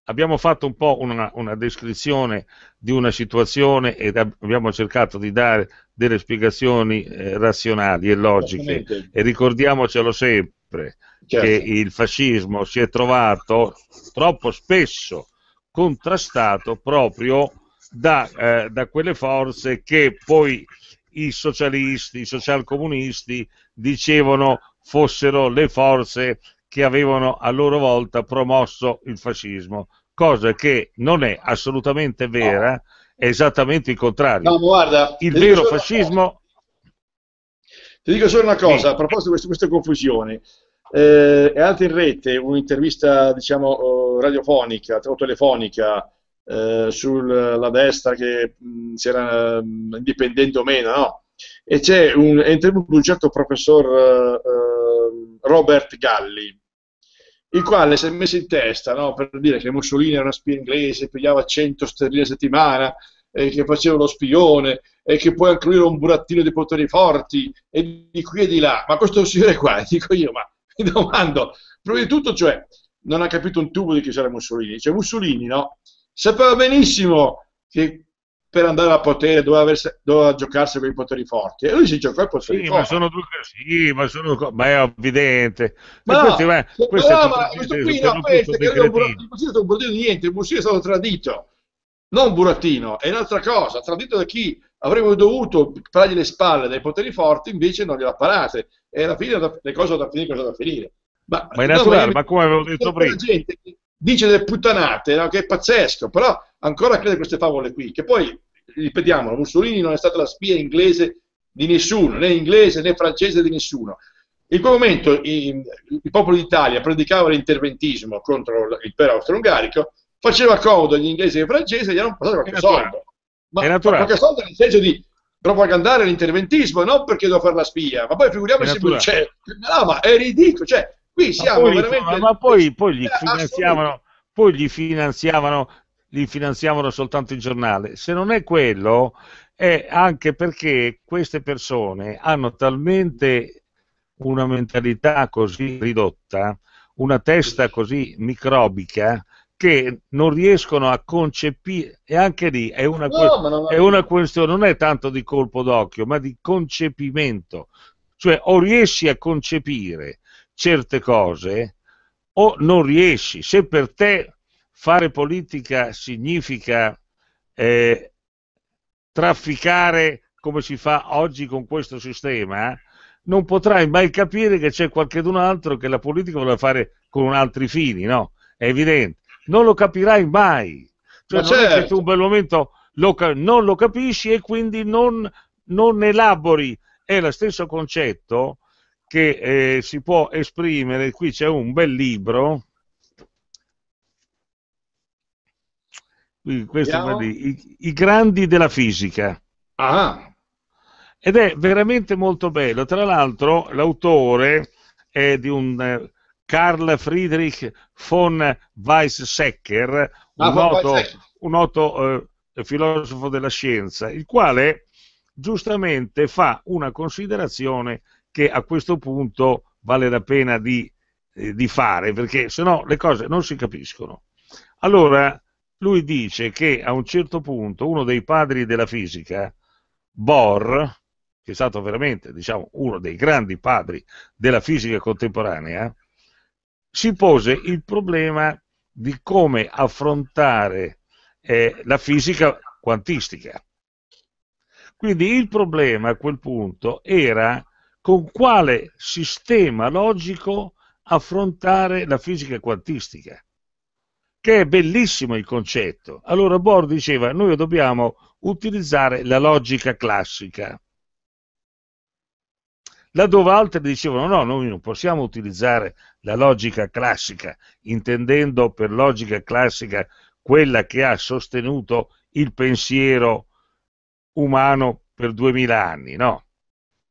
abbiamo fatto un po' una, una, descrizione di una situazione ed abbiamo cercato di dare delle spiegazioni eh, razionali e logiche e ricordiamocelo sempre certo. che il fascismo si è trovato troppo spesso contrastato proprio da, eh, da quelle forze che poi i socialisti, i socialcomunisti dicevano fossero le forze che avevano a loro volta promosso il fascismo, cosa che non è assolutamente vera, no. è esattamente il contrario. No, guarda, il vero fascismo... Ti dico solo una cosa, a proposito di questa, questa confusione. Eh, è andata in rete un'intervista, diciamo, oh, radiofonica, o telefonica, eh, sulla destra che mh, si era mh, indipendente o meno, no? E c'è un, è intervenuto un certo professor eh, eh Robert Galli, il quale si è messo in testa no, per dire che Mussolini era una spia inglese, pigliava 100 sterline a settimana, eh, che faceva lo spione, e che poi anche lui era un burattino di poteri forti, e di qui e di là. Ma questo signore qua, dico io, ma mi domando, prima di tutto, cioè, non ha capito un tubo di chi c'era Mussolini. Cioè, Mussolini, no, sapeva benissimo che per andare a potere doveva, averse, doveva giocarsi con i poteri forti e lui si giocò ai poteri sì, forti. Ma sono due, sì, ma, sono, ma è evidente. Ma, no, questi, ma, se, questo, no, ma questo qui no, questo che era un burattino, è stato un burattino di niente, il Bussi è stato tradito, non burattino, è un'altra cosa, tradito da chi avrebbe dovuto parargli le spalle dai poteri forti, invece non gliela parate e alla fine le cose da finire, cosa da finire. Ma, ma è naturale, no, ma, ma come avevo detto prima... La gente dice delle puttanate, no, che è pazzesco, però ancora a credere a queste favole qui, che poi, ripetiamolo, Mussolini non è stata la spia inglese di nessuno, né inglese né francese di nessuno. In quel momento il, popolo d'Italia predicava l'interventismo contro l'impero austro-ungarico, faceva comodo agli inglesi e ai francesi e gli hanno passato qualche soldo. Ma qualche soldo nel senso di propagandare l'interventismo, non perché devo fare la spia, ma poi figuriamoci, se c'è... no, ma è ridicolo, cioè, qui siamo ma poi, veramente... Ma poi, poi gli eh, finanziavano poi gli finanziavano li finanziavano soltanto i giornali. Se non è quello, è anche perché queste persone hanno talmente una mentalità così ridotta, una testa così microbica, che non riescono a concepire, e anche lì è una, no, è una questione, non è tanto di colpo d'occhio, ma di concepimento. Cioè o riesci a concepire certe cose o non riesci. Se per te fare politica significa eh, trafficare come si fa oggi con questo sistema, eh? non potrai mai capire che c'è qualcun altro che la politica vuole fare con altri fini, no? È evidente. Non lo capirai mai. Cioè, Ma non certo. è che certo. tu un bel momento lo, non lo capisci e quindi non, non elabori. È lo stesso concetto che eh, si può esprimere, qui c'è un bel libro, Questi sono lì, i, i grandi della fisica. Ah. Ed è veramente molto bello. Tra l'altro, l'autore è di un eh, Carl Friedrich von Weissecker, un ah, noto, Weizsäcker. Un noto eh, filosofo della scienza, il quale giustamente fa una considerazione che a questo punto vale la pena di, eh, di fare, perché sennò le cose non si capiscono. Allora, lui dice che a un certo punto uno dei padri della fisica, Bohr, che è stato veramente diciamo, uno dei grandi padri della fisica contemporanea, si pose il problema di come affrontare eh, la fisica quantistica. Quindi il problema a quel punto era con quale sistema logico affrontare la fisica quantistica che è bellissimo il concetto. Allora Bohr diceva noi dobbiamo utilizzare la logica classica, laddove altri dicevano no, noi non possiamo utilizzare la logica classica, intendendo per logica classica quella che ha sostenuto il pensiero umano per 2000 anni, no?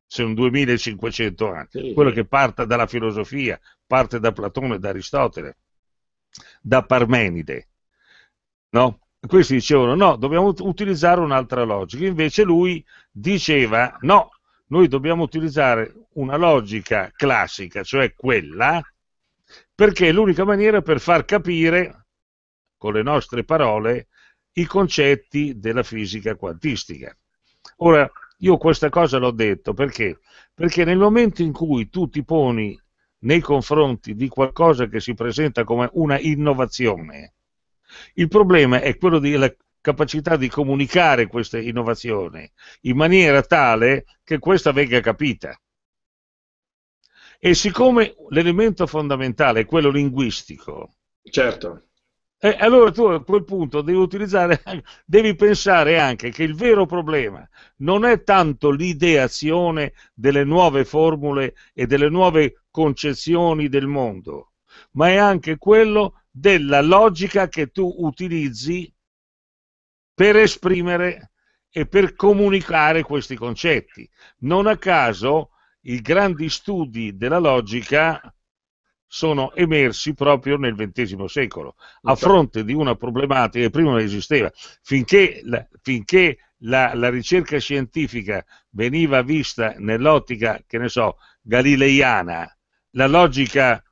Se non 2500 anni, sì. quello che parte dalla filosofia, parte da Platone e da Aristotele da Parmenide. No? Questi dicevano no, dobbiamo utilizzare un'altra logica. Invece lui diceva no, noi dobbiamo utilizzare una logica classica, cioè quella, perché è l'unica maniera per far capire, con le nostre parole, i concetti della fisica quantistica. Ora, io questa cosa l'ho detto perché? Perché nel momento in cui tu ti poni nei confronti di qualcosa che si presenta come una innovazione. Il problema è quello della capacità di comunicare questa innovazione in maniera tale che questa venga capita. E siccome l'elemento fondamentale è quello linguistico, certo. E allora tu a quel punto devi utilizzare, devi pensare anche che il vero problema non è tanto l'ideazione delle nuove formule e delle nuove concezioni del mondo, ma è anche quello della logica che tu utilizzi per esprimere e per comunicare questi concetti. Non a caso i grandi studi della logica sono emersi proprio nel XX secolo, a fronte di una problematica che prima non esisteva. Finché la, finché la, la ricerca scientifica veniva vista nell'ottica, che ne so, galileiana, la logica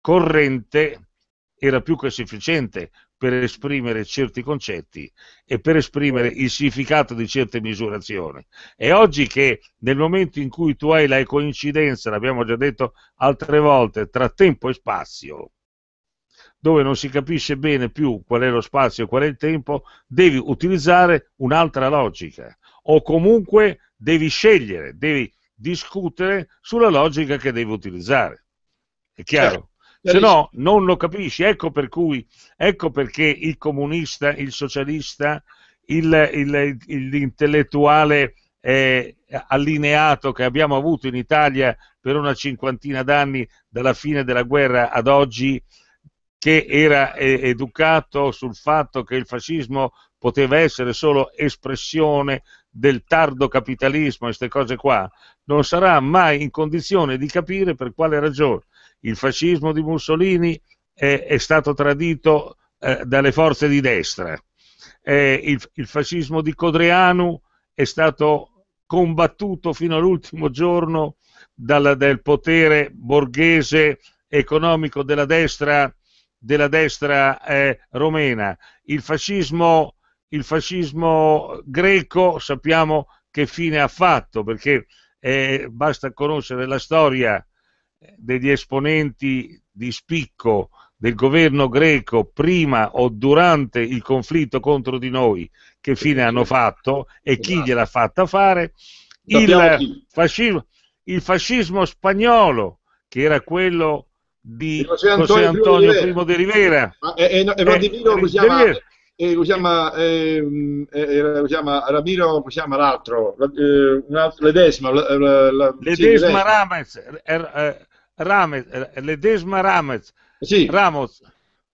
corrente era più che sufficiente per esprimere certi concetti e per esprimere il significato di certe misurazioni. È oggi che nel momento in cui tu hai la coincidenza, l'abbiamo già detto altre volte, tra tempo e spazio, dove non si capisce bene più qual è lo spazio e qual è il tempo, devi utilizzare un'altra logica o comunque devi scegliere, devi discutere sulla logica che devi utilizzare. È chiaro? Certo se no non lo capisci. Ecco, per cui, ecco perché il comunista, il socialista, il, il, il, l'intellettuale eh, allineato che abbiamo avuto in Italia per una cinquantina d'anni dalla fine della guerra ad oggi, che era eh, educato sul fatto che il fascismo poteva essere solo espressione del tardo capitalismo, queste cose qua, non sarà mai in condizione di capire per quale ragione il fascismo di Mussolini è, è stato tradito eh, dalle forze di destra, eh, il, il, fascismo di Codreanu è stato combattuto fino all'ultimo giorno dal, del potere borghese economico della destra, della destra eh, romena. Il fascismo, il fascismo greco sappiamo che fine ha fatto, perché eh, basta conoscere la storia degli esponenti di spicco del governo greco prima o durante il conflitto contro di noi che fine hanno fatto e chi esatto. gliel'ha fatta fare, il fascismo, il fascismo spagnolo che era quello di José Antonio, Antonio I di Rivera e, e, e Vladimiro lo chiama, eh, lo chiama, ehm, eh, chiama Ramiro, chiama l'altro, eh, un altro, Ledesma, la, la, la, Ledesma sì, Rames, er, er, Ramez, eh, eh, Ledesma Ramez, eh, sì. Ramos,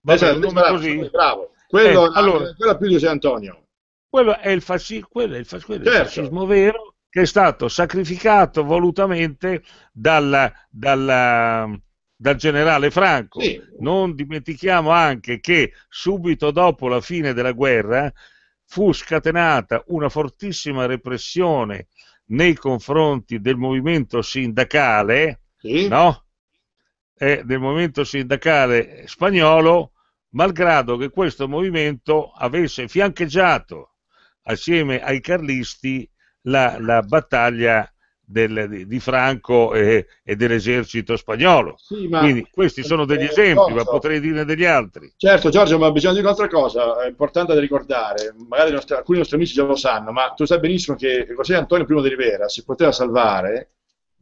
Vabbè, esatto, nome così. bravo. Quello, eh, allora, quello più di San Antonio. Quello è il, fasci- quello è il, fasci- quello è il certo. fascismo vero che è stato sacrificato volutamente dalla, dalla, dal generale Franco. Sì. Non dimentichiamo anche che subito dopo la fine della guerra fu scatenata una fortissima repressione nei confronti del movimento sindacale, sì. no? e del movimento sindacale spagnolo, malgrado che questo movimento avesse fiancheggiato assieme ai carlisti la, la battaglia del, di Franco e, e dell'esercito spagnolo. Sì, Quindi questi sono degli eh, esempi, ma potrei dire degli altri. Certo, Giorgio, ma bisogna dire un'altra cosa, è importante da ricordare, magari nostri, alcuni nostri amici già lo sanno, ma tu sai benissimo che José Antonio I di Rivera si poteva salvare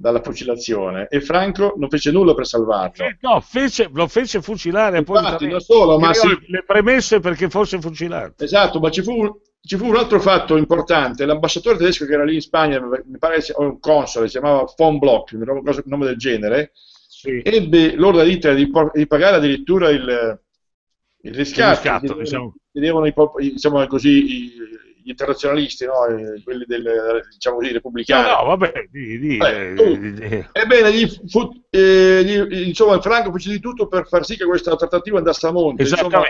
dalla fucilazione e Franco non fece nulla per salvarlo. Eh, no, fece, lo fece fucilare. Infatti, non solo, ma si... le premesse perché fosse fucilato. Esatto, ma ci fu, ci fu un altro fatto importante. L'ambasciatore tedesco che era lì in Spagna, mi pare o un console, si chiamava Von Block, un nome del genere, sì. ebbe l'ordine all'Italia di, di, pagare addirittura il, il riscatto. Il riscatto diciamo. Vedevano i, diciamo così, gli internazionalisti, no? Eh, quelli del, diciamo così, repubblicani. No, no, vabbè, di, di, vabbè, di, Ebbene, gli fu, eh, gli, insomma, Franco fece di tutto per far sì che questa trattativa andasse a monte. Insomma,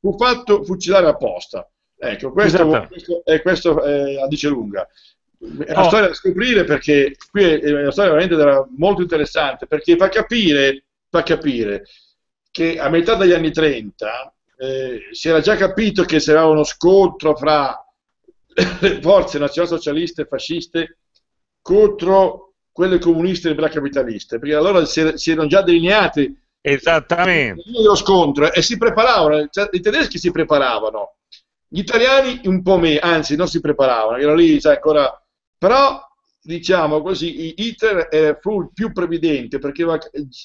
fu fatto fucilare apposta. Ecco, questo, questo, eh, questo eh, a dice lunga. È una oh. storia da scoprire perché qui è una storia veramente molto interessante perché fa capire, fa capire che a metà degli anni 30 eh, si era già capito che c'era uno scontro fra le forze nazionalsocialiste e fasciste contro quelle comuniste e liberacapitaliste, perché allora er-, si erano già delineate Esattamente. Lo scontro e si preparavano, cioè, i tedeschi si preparavano, gli italiani un po' meno, anzi non si preparavano, erano lì cioè, ancora... Però, diciamo così, Hitler eh, fu il più previdente perché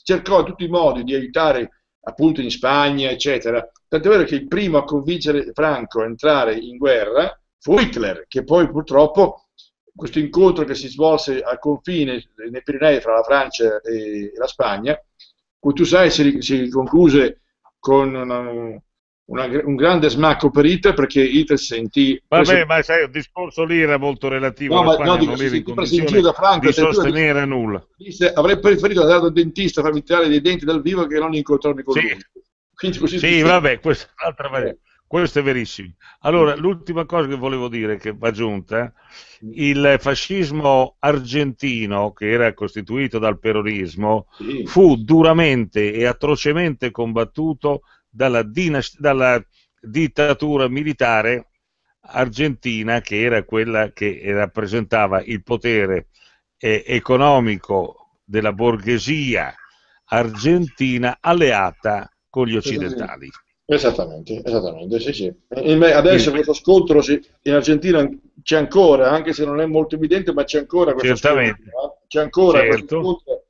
cercò in tutti i modi di aiutare appunto in Spagna, eccetera. Tant'è vero che il primo a convincere Franco a entrare in guerra fu Hitler che poi purtroppo questo incontro che si svolse al confine nei Pirinei fra la Francia e la Spagna, Kutusai si, si concluse con una, una, un grande smacco per Hitler perché Hitler sentì... Vabbè, preso... ma sai, il discorso lì era molto relativo, no, la Spagna no, dico, non era in condizione da Franca, di sostenere di, nulla. Disse, avrei preferito andare dal dentista a farmi tirare dei denti dal vivo che non incontrarmi con sì. lui. Quindi così sì, vabbè, questa è un'altra variante. Questo è verissimo. Allora, mm. l'ultima cosa che volevo dire, che va aggiunta, eh, mm. il fascismo argentino, che era costituito dal peronismo, sì. fu duramente e atrocemente combattuto dalla, dinast- dalla dittatura militare argentina, che era quella che rappresentava il potere eh, economico della borghesia argentina alleata con gli occidentali. Esattamente, esattamente, sì, sì. Adesso questo mm. scontro in Argentina c'è ancora, anche se non è molto evidente, ma c'è ancora questo Certamente. scontro. Eh. C'è ancora certo. questo scontro.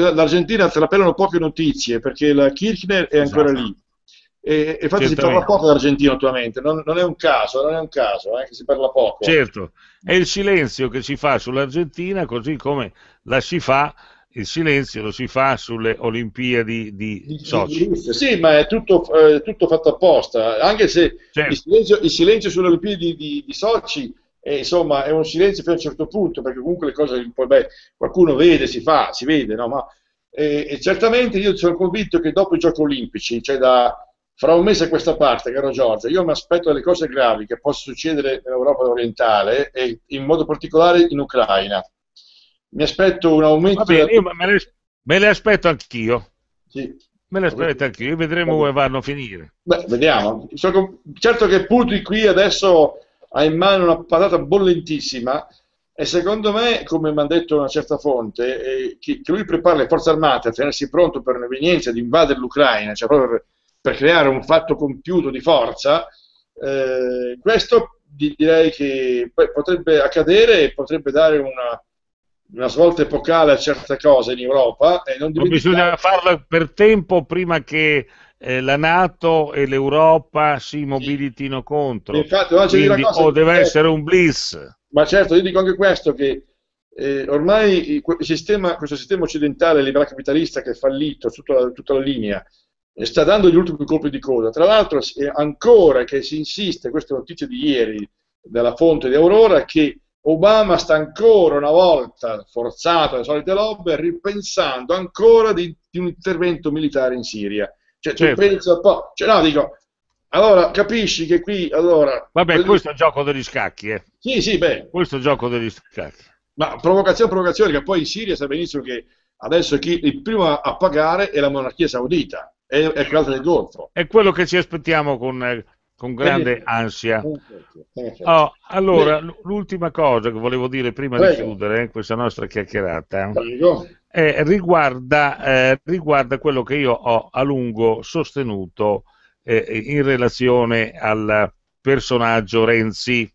No, l'Argentina se la perdono poche notizie, perché la Kirchner è ancora esatto. lì. E, infatti si parla poco d'Argentina attualmente, non, non, è un caso, non è un caso eh, che si parla poco. Certo, è il silenzio che si fa sull'Argentina, così come la si fa il silenzio lo si fa sulle Olimpiadi di, Sochi. Sì, ma è tutto, eh, tutto fatto apposta, anche se certo. il, silenzio, il, silenzio, sulle Olimpiadi di, di, Sochi eh, insomma, è un silenzio fino a un certo punto, perché comunque le cose beh, qualcuno vede, si fa, si vede, no? ma eh, certamente io sono convinto che dopo i giochi olimpici, cioè da, fra un mese a questa parte, caro Giorgio, io mi aspetto delle cose gravi che possono succedere nell'Europa orientale e in modo particolare in Ucraina mi aspetto un aumento. Bene, io me, le, me le aspetto anch'io. Sì. Me le aspetto anch'io, vedremo come vanno a finire. Beh, vediamo. certo che Putin qui adesso ha in mano una patata bollentissima e secondo me, come mi ha detto una certa fonte, eh, che, lui prepara le forze armate a tenersi pronto per un'evenienza di invadere l'Ucraina, cioè proprio per, per creare un fatto compiuto di forza, eh, questo direi che potrebbe accadere e potrebbe dare una, una svolta epocale a certe cose in Europa e non dimenticare... bisogna farlo per tempo prima che eh, la Nato e l'Europa si mobilitino sì. contro. E infatti, Quindi, cosa, oh, deve essere un bliss. Ma certo, io dico anche questo, che eh, ormai sistema, questo sistema occidentale libera capitalista che è fallito su tutta, tutta la linea, eh, sta dando gli ultimi colpi di coda. Tra l'altro, eh, ancora che si insiste, questa è notizia di ieri dalla fonte di Aurora, che Obama sta ancora una volta, forzato alle solite lobby, ripensando ancora di, di un intervento militare in Siria. Cioè, tu cioè, certo. pensa un po', cioè, no, dico, allora, capisci che qui, allora... Vabbè, quelli... questo è il gioco degli scacchi, eh. Sì, sì, beh. Questo è il gioco degli scacchi. Ma provocazione, provocazione, che poi in Siria sa benissimo che adesso chi il primo a pagare è la monarchia saudita, è, è l'altro del Golfo. È quello che ci aspettiamo con, eh, con grande ansia. Eh, certo. Oh, allora, l'ultima cosa che volevo dire prima Prego. di chiudere eh, questa nostra chiacchierata eh, riguarda, eh, riguarda, quello che io ho a lungo sostenuto eh, in relazione al personaggio Renzi.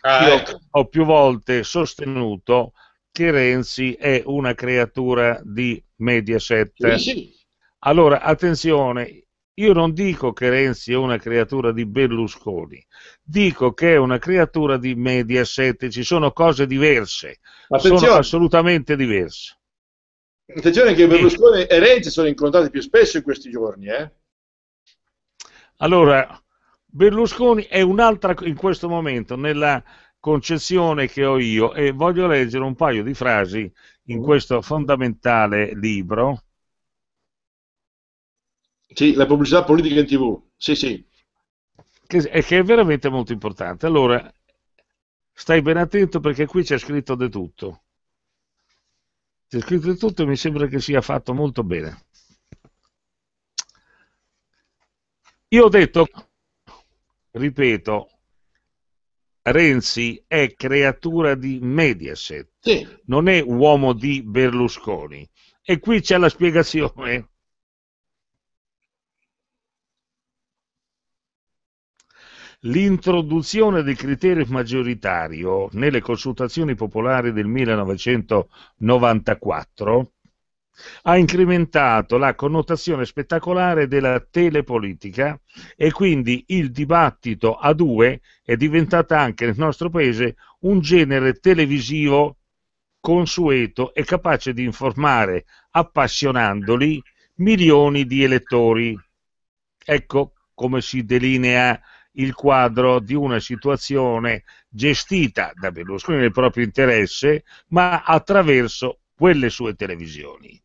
Ah, ecco. ho, ho più volte sostenuto che Renzi è una creatura di Mediaset. Sì, sì. Allora, attenzione, io non dico che Renzi è una creatura di Berlusconi, dico che è una creatura di Mediaset, ci sono cose diverse, sono assolutamente diverse. Attenzione che Berlusconi e Renzi sono incontrati più spesso in questi giorni, eh? Allora, Berlusconi è un'altra in questo momento nella concezione che ho io e voglio leggere un paio di frasi in mm. questo fondamentale libro sì, la pubblicità politica in tv, sì, sì. Che, è che è veramente molto importante. Allora, stai ben attento perché qui c'è scritto di tutto. C'è scritto di tutto e mi sembra che sia fatto molto bene. Io ho detto, ripeto, Renzi è creatura di Mediaset, sì. non è uomo di Berlusconi. E qui c'è la spiegazione l'introduzione del criterio maggioritario nelle consultazioni popolari del 1994 ha incrementato la connotazione spettacolare della telepolitica e quindi il dibattito a due è diventato anche nel nostro paese un genere televisivo consueto e capace di informare, appassionandoli, milioni di elettori. Ecco come si delinea il quadro di una situazione gestita da Berlusconi nel proprio interesse, ma attraverso quelle sue televisioni.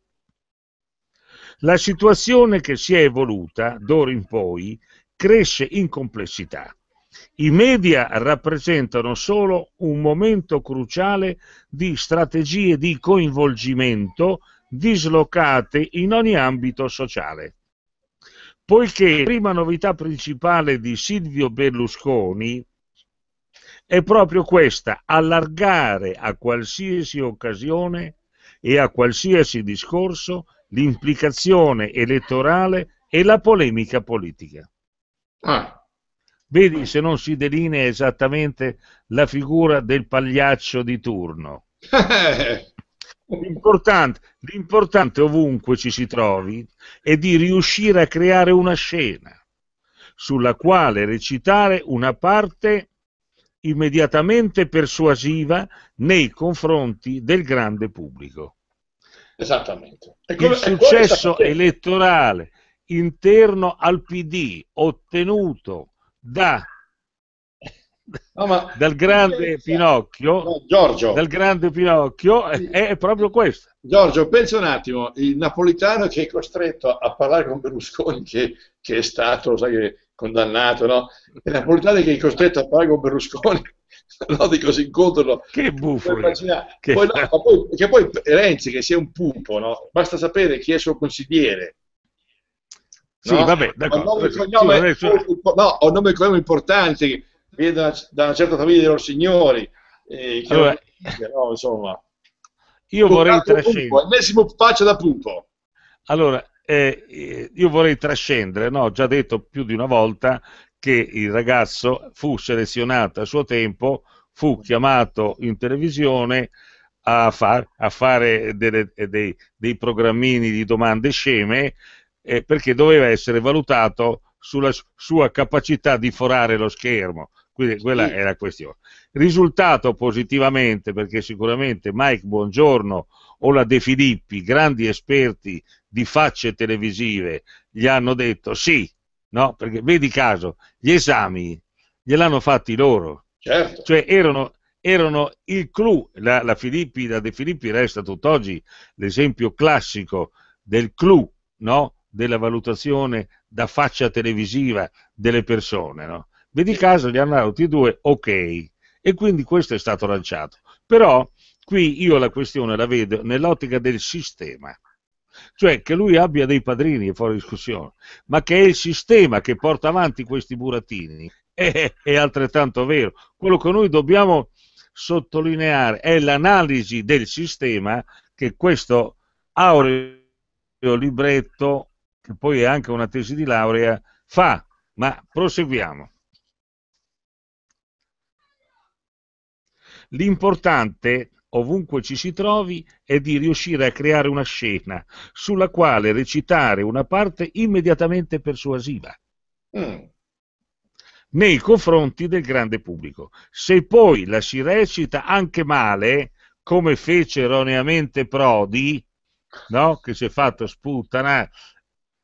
La situazione che si è evoluta d'ora in poi cresce in complessità. I media rappresentano solo un momento cruciale di strategie di coinvolgimento dislocate in ogni ambito sociale poiché la prima novità principale di Silvio Berlusconi è proprio questa, allargare a qualsiasi occasione e a qualsiasi discorso l'implicazione elettorale e la polemica politica. Ah. Vedi se non si delinea esattamente la figura del pagliaccio di turno. L'importante, l'importante ovunque ci si trovi è di riuscire a creare una scena sulla quale recitare una parte immediatamente persuasiva nei confronti del grande pubblico. Esattamente. Il successo elettorale interno al PD ottenuto da no, ma... del grande cioè, Pinocchio, no, Giorgio. Del grande Pinocchio eh, sì. è proprio questo. Giorgio, pensa un attimo, il napolitano che è costretto a parlare con Berlusconi, che, che è stato sai, condannato, no? il napolitano che è costretto a parlare con Berlusconi no, di così incontro Che buffo! Che... Poi, no, poi, che poi Renzi, che sia un pupo, no? basta sapere chi è il suo consigliere. No? Sì, vabbè, d'accordo. Ho nome e cognome, sì, adesso... no, cognome importante, viene da, da, una certa famiglia dei loro signori. Eh, allora, dice, insomma. Io vorrei trascendere. Ennesimo faccia da pupo. Allora, eh, eh, io vorrei trascendere, no? ho già detto più di una volta che il ragazzo fu selezionato a suo tempo, fu chiamato in televisione a, far, a fare delle, eh, dei, dei, programmini di domande sceme eh, perché doveva essere valutato sulla sua capacità di forare lo schermo, quindi quella sì. è la questione. Risultato positivamente perché sicuramente Mike Buongiorno o la De Filippi, grandi esperti di facce televisive, gli hanno detto sì, no? Perché vedi caso, gli esami gliel'hanno fatti loro. Certo. Cioè erano, erano il clou, la, la, Filippi, la De Filippi resta tutt'oggi l'esempio classico del clou, no? della valutazione da faccia televisiva delle persone. No? vedi caso gli hanno tutti e due ok, e quindi questo è stato lanciato. Però qui io la questione la vedo nell'ottica del sistema, cioè che lui abbia dei padrini, è fuori discussione, ma che è il sistema che porta avanti questi burattini, è, è altrettanto vero. Quello che noi dobbiamo sottolineare è l'analisi del sistema che questo aureo libretto, che poi è anche una tesi di laurea, fa. Ma proseguiamo. L'importante, ovunque ci si trovi, è di riuscire a creare una scena sulla quale recitare una parte immediatamente persuasiva. Mm. Nei confronti del grande pubblico. Se poi la si recita anche male, come fece erroneamente Prodi, no? che si è fatto sputtanare,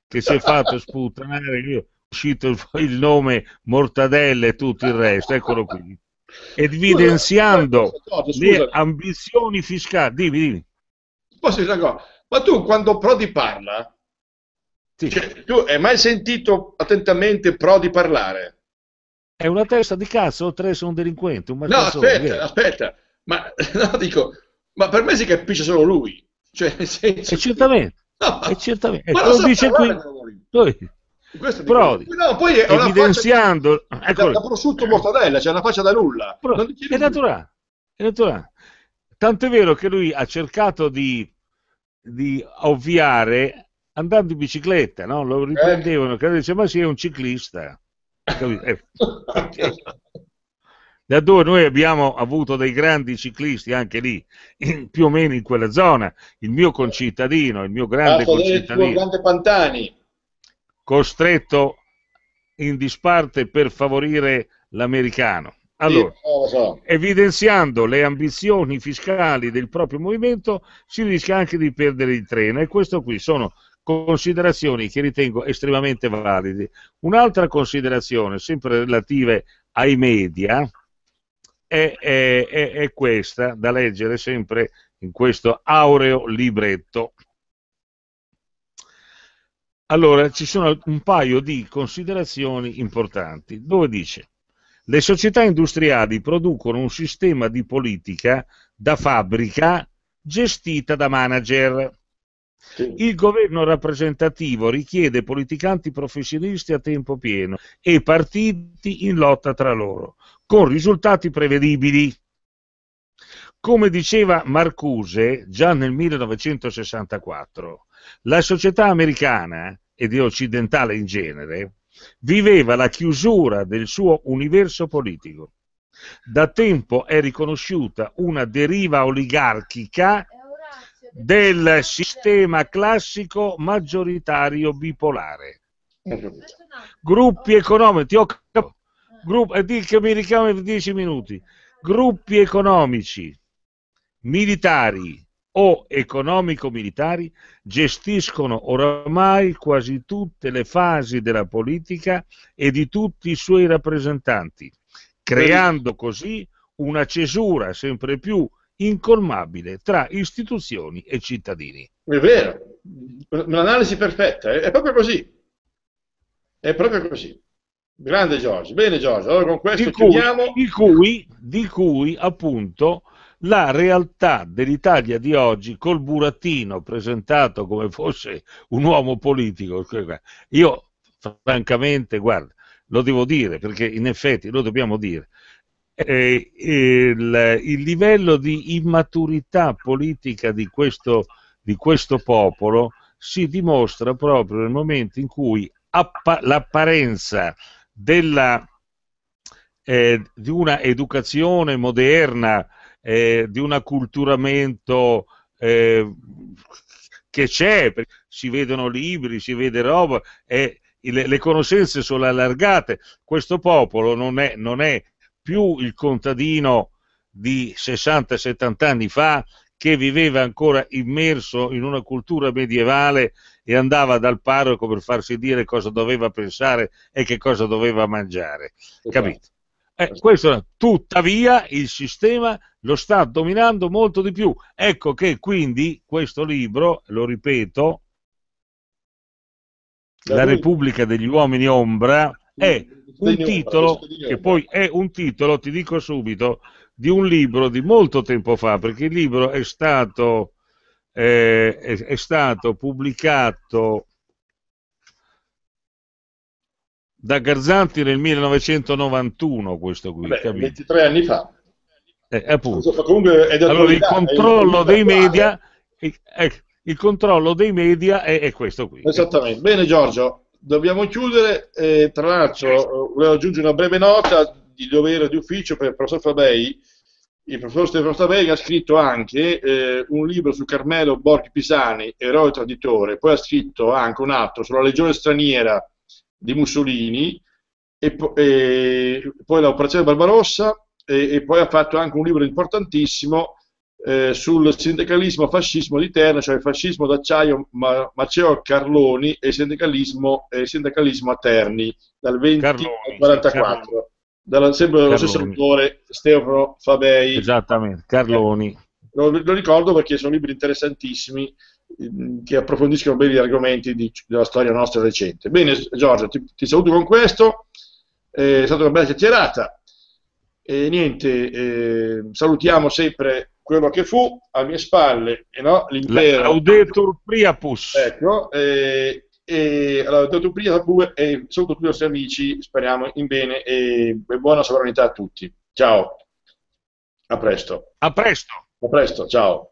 che si è fatto sputtanare, io uscito il nome Mortadelle e tutto il resto, eccolo qui evidenziando cosa, le ambizioni fiscali. Dimmi, dimmi. Ma tu quando Prodi parla, sì. cioè, tu hai mai sentito attentamente Prodi parlare? È una testa di cazzo, tre sono delinquenti. no, aspetta, via. aspetta, ma, no, dico, ma per me si capisce solo lui. Cioè, senso... E certamente, no, ma, e certamente. Ma e lo dice qui. Lui. Questo Prodi, no, poi è evidenziando... Una di, da, da prosciutto mortadella, c'è cioè una faccia da nulla. Prodi, è naturale, è naturale. Tant'è vero che lui ha cercato di, di ovviare andando in bicicletta, no? lo riprendevano, eh. diceva ma sì, è un ciclista. Eh, da dove noi abbiamo avuto dei grandi ciclisti anche lì, in, più o meno in quella zona, il mio concittadino, il mio grande Caso concittadino. Il grande Pantani costretto in disparte per favorire l'americano. Allora, evidenziando le ambizioni fiscali del proprio movimento, si rischia anche di perdere il treno. E questo qui sono considerazioni che ritengo estremamente valide. Un'altra considerazione, sempre relative ai media, è, è, è questa, da leggere sempre in questo aureo libretto. Allora, ci sono un paio di considerazioni importanti, dove dice le società industriali producono un sistema di politica da fabbrica gestita da manager. Sì. Il governo rappresentativo richiede politicanti professionisti a tempo pieno e partiti in lotta tra loro, con risultati prevedibili. Come diceva Marcuse già nel 1964, la società americana, ed occidentale in genere, viveva la chiusura del suo universo politico. Da tempo è riconosciuta una deriva oligarchica del sistema classico maggioritario bipolare. Gruppi economici, ho cap- grupp- eh, che mi richiamo per 10 minuti. Gruppi economici, militari, o economico-militari gestiscono oramai quasi tutte le fasi della politica e di tutti i suoi rappresentanti, creando così una cesura sempre più incolmabile tra istituzioni e cittadini. È vero, un'analisi perfetta, è proprio così. È proprio così. Grande Giorgio, bene Giorgio, allora con questo di cui, chiudiamo. Di cui, di cui appunto la realtà dell'Italia di oggi col burattino presentato come fosse un uomo politico. Io francamente, guarda, lo devo dire perché in effetti lo dobbiamo dire. Eh, il, il, livello di immaturità politica di questo, di questo popolo si dimostra proprio nel momento in cui appa- l'apparenza della, eh, di una educazione moderna eh, di un acculturamento eh, che c'è, si vedono libri, si vede roba, e le, le conoscenze sono allargate. Questo popolo non è, non è più il contadino di 60-70 anni fa che viveva ancora immerso in una cultura medievale e andava dal parroco per farsi dire cosa doveva pensare e che cosa doveva mangiare. Esatto. Capito? Eh, questo, tuttavia il sistema lo sta dominando molto di più. Ecco che quindi questo libro, lo ripeto, da La lui. Repubblica degli Uomini Ombra è un titolo, che poi è un titolo, ti dico subito, di un libro di molto tempo fa, perché il libro è stato, eh, è, è stato pubblicato da Garzanti nel 1991 questo qui, Vabbè, 23 anni fa. Eh, eh appunto. è allora il controllo dei media eh, il controllo dei media è, è questo qui. Esattamente. Bene Giorgio, dobbiamo chiudere. Eh, tra l'altro eh, volevo aggiungere una breve nota di dovere di ufficio per il professor Fabei. Il professor Stefano Fabei ha scritto anche eh, un libro su Carmelo Borghi Pisani, eroe traditore, poi ha scritto anche un altro sulla legione straniera di Mussolini, e, e poi l'operazione Barbarossa, e, e, poi ha fatto anche un libro importantissimo eh, sul sindacalismo fascismo di terra, cioè il fascismo d'acciaio ma- Maceo Carloni e il sindacalismo, eh, sindacalismo a Terni, dal 20 Carloni, al 44. Carloni. Dalla, sempre Carloni. lo stesso autore, Stefano Fabei. Esattamente, Carloni. Eh, lo, lo, ricordo perché sono libri interessantissimi Mm, che approfondiscono bene gli argomenti di, della storia nostra recente. Bene, Giorgio, ti, ti saluto con questo, eh, è stata una bella chiacchierata. E niente, eh, salutiamo sempre quello che fu, alle mie spalle, eh no? l'impero... Laudetur Priapus. Ecco, eh, e allora, Dottor Pria, e saluto tutti i nostri amici, speriamo in bene e buona sovranità a tutti. Ciao, a presto. A presto. A presto, ciao.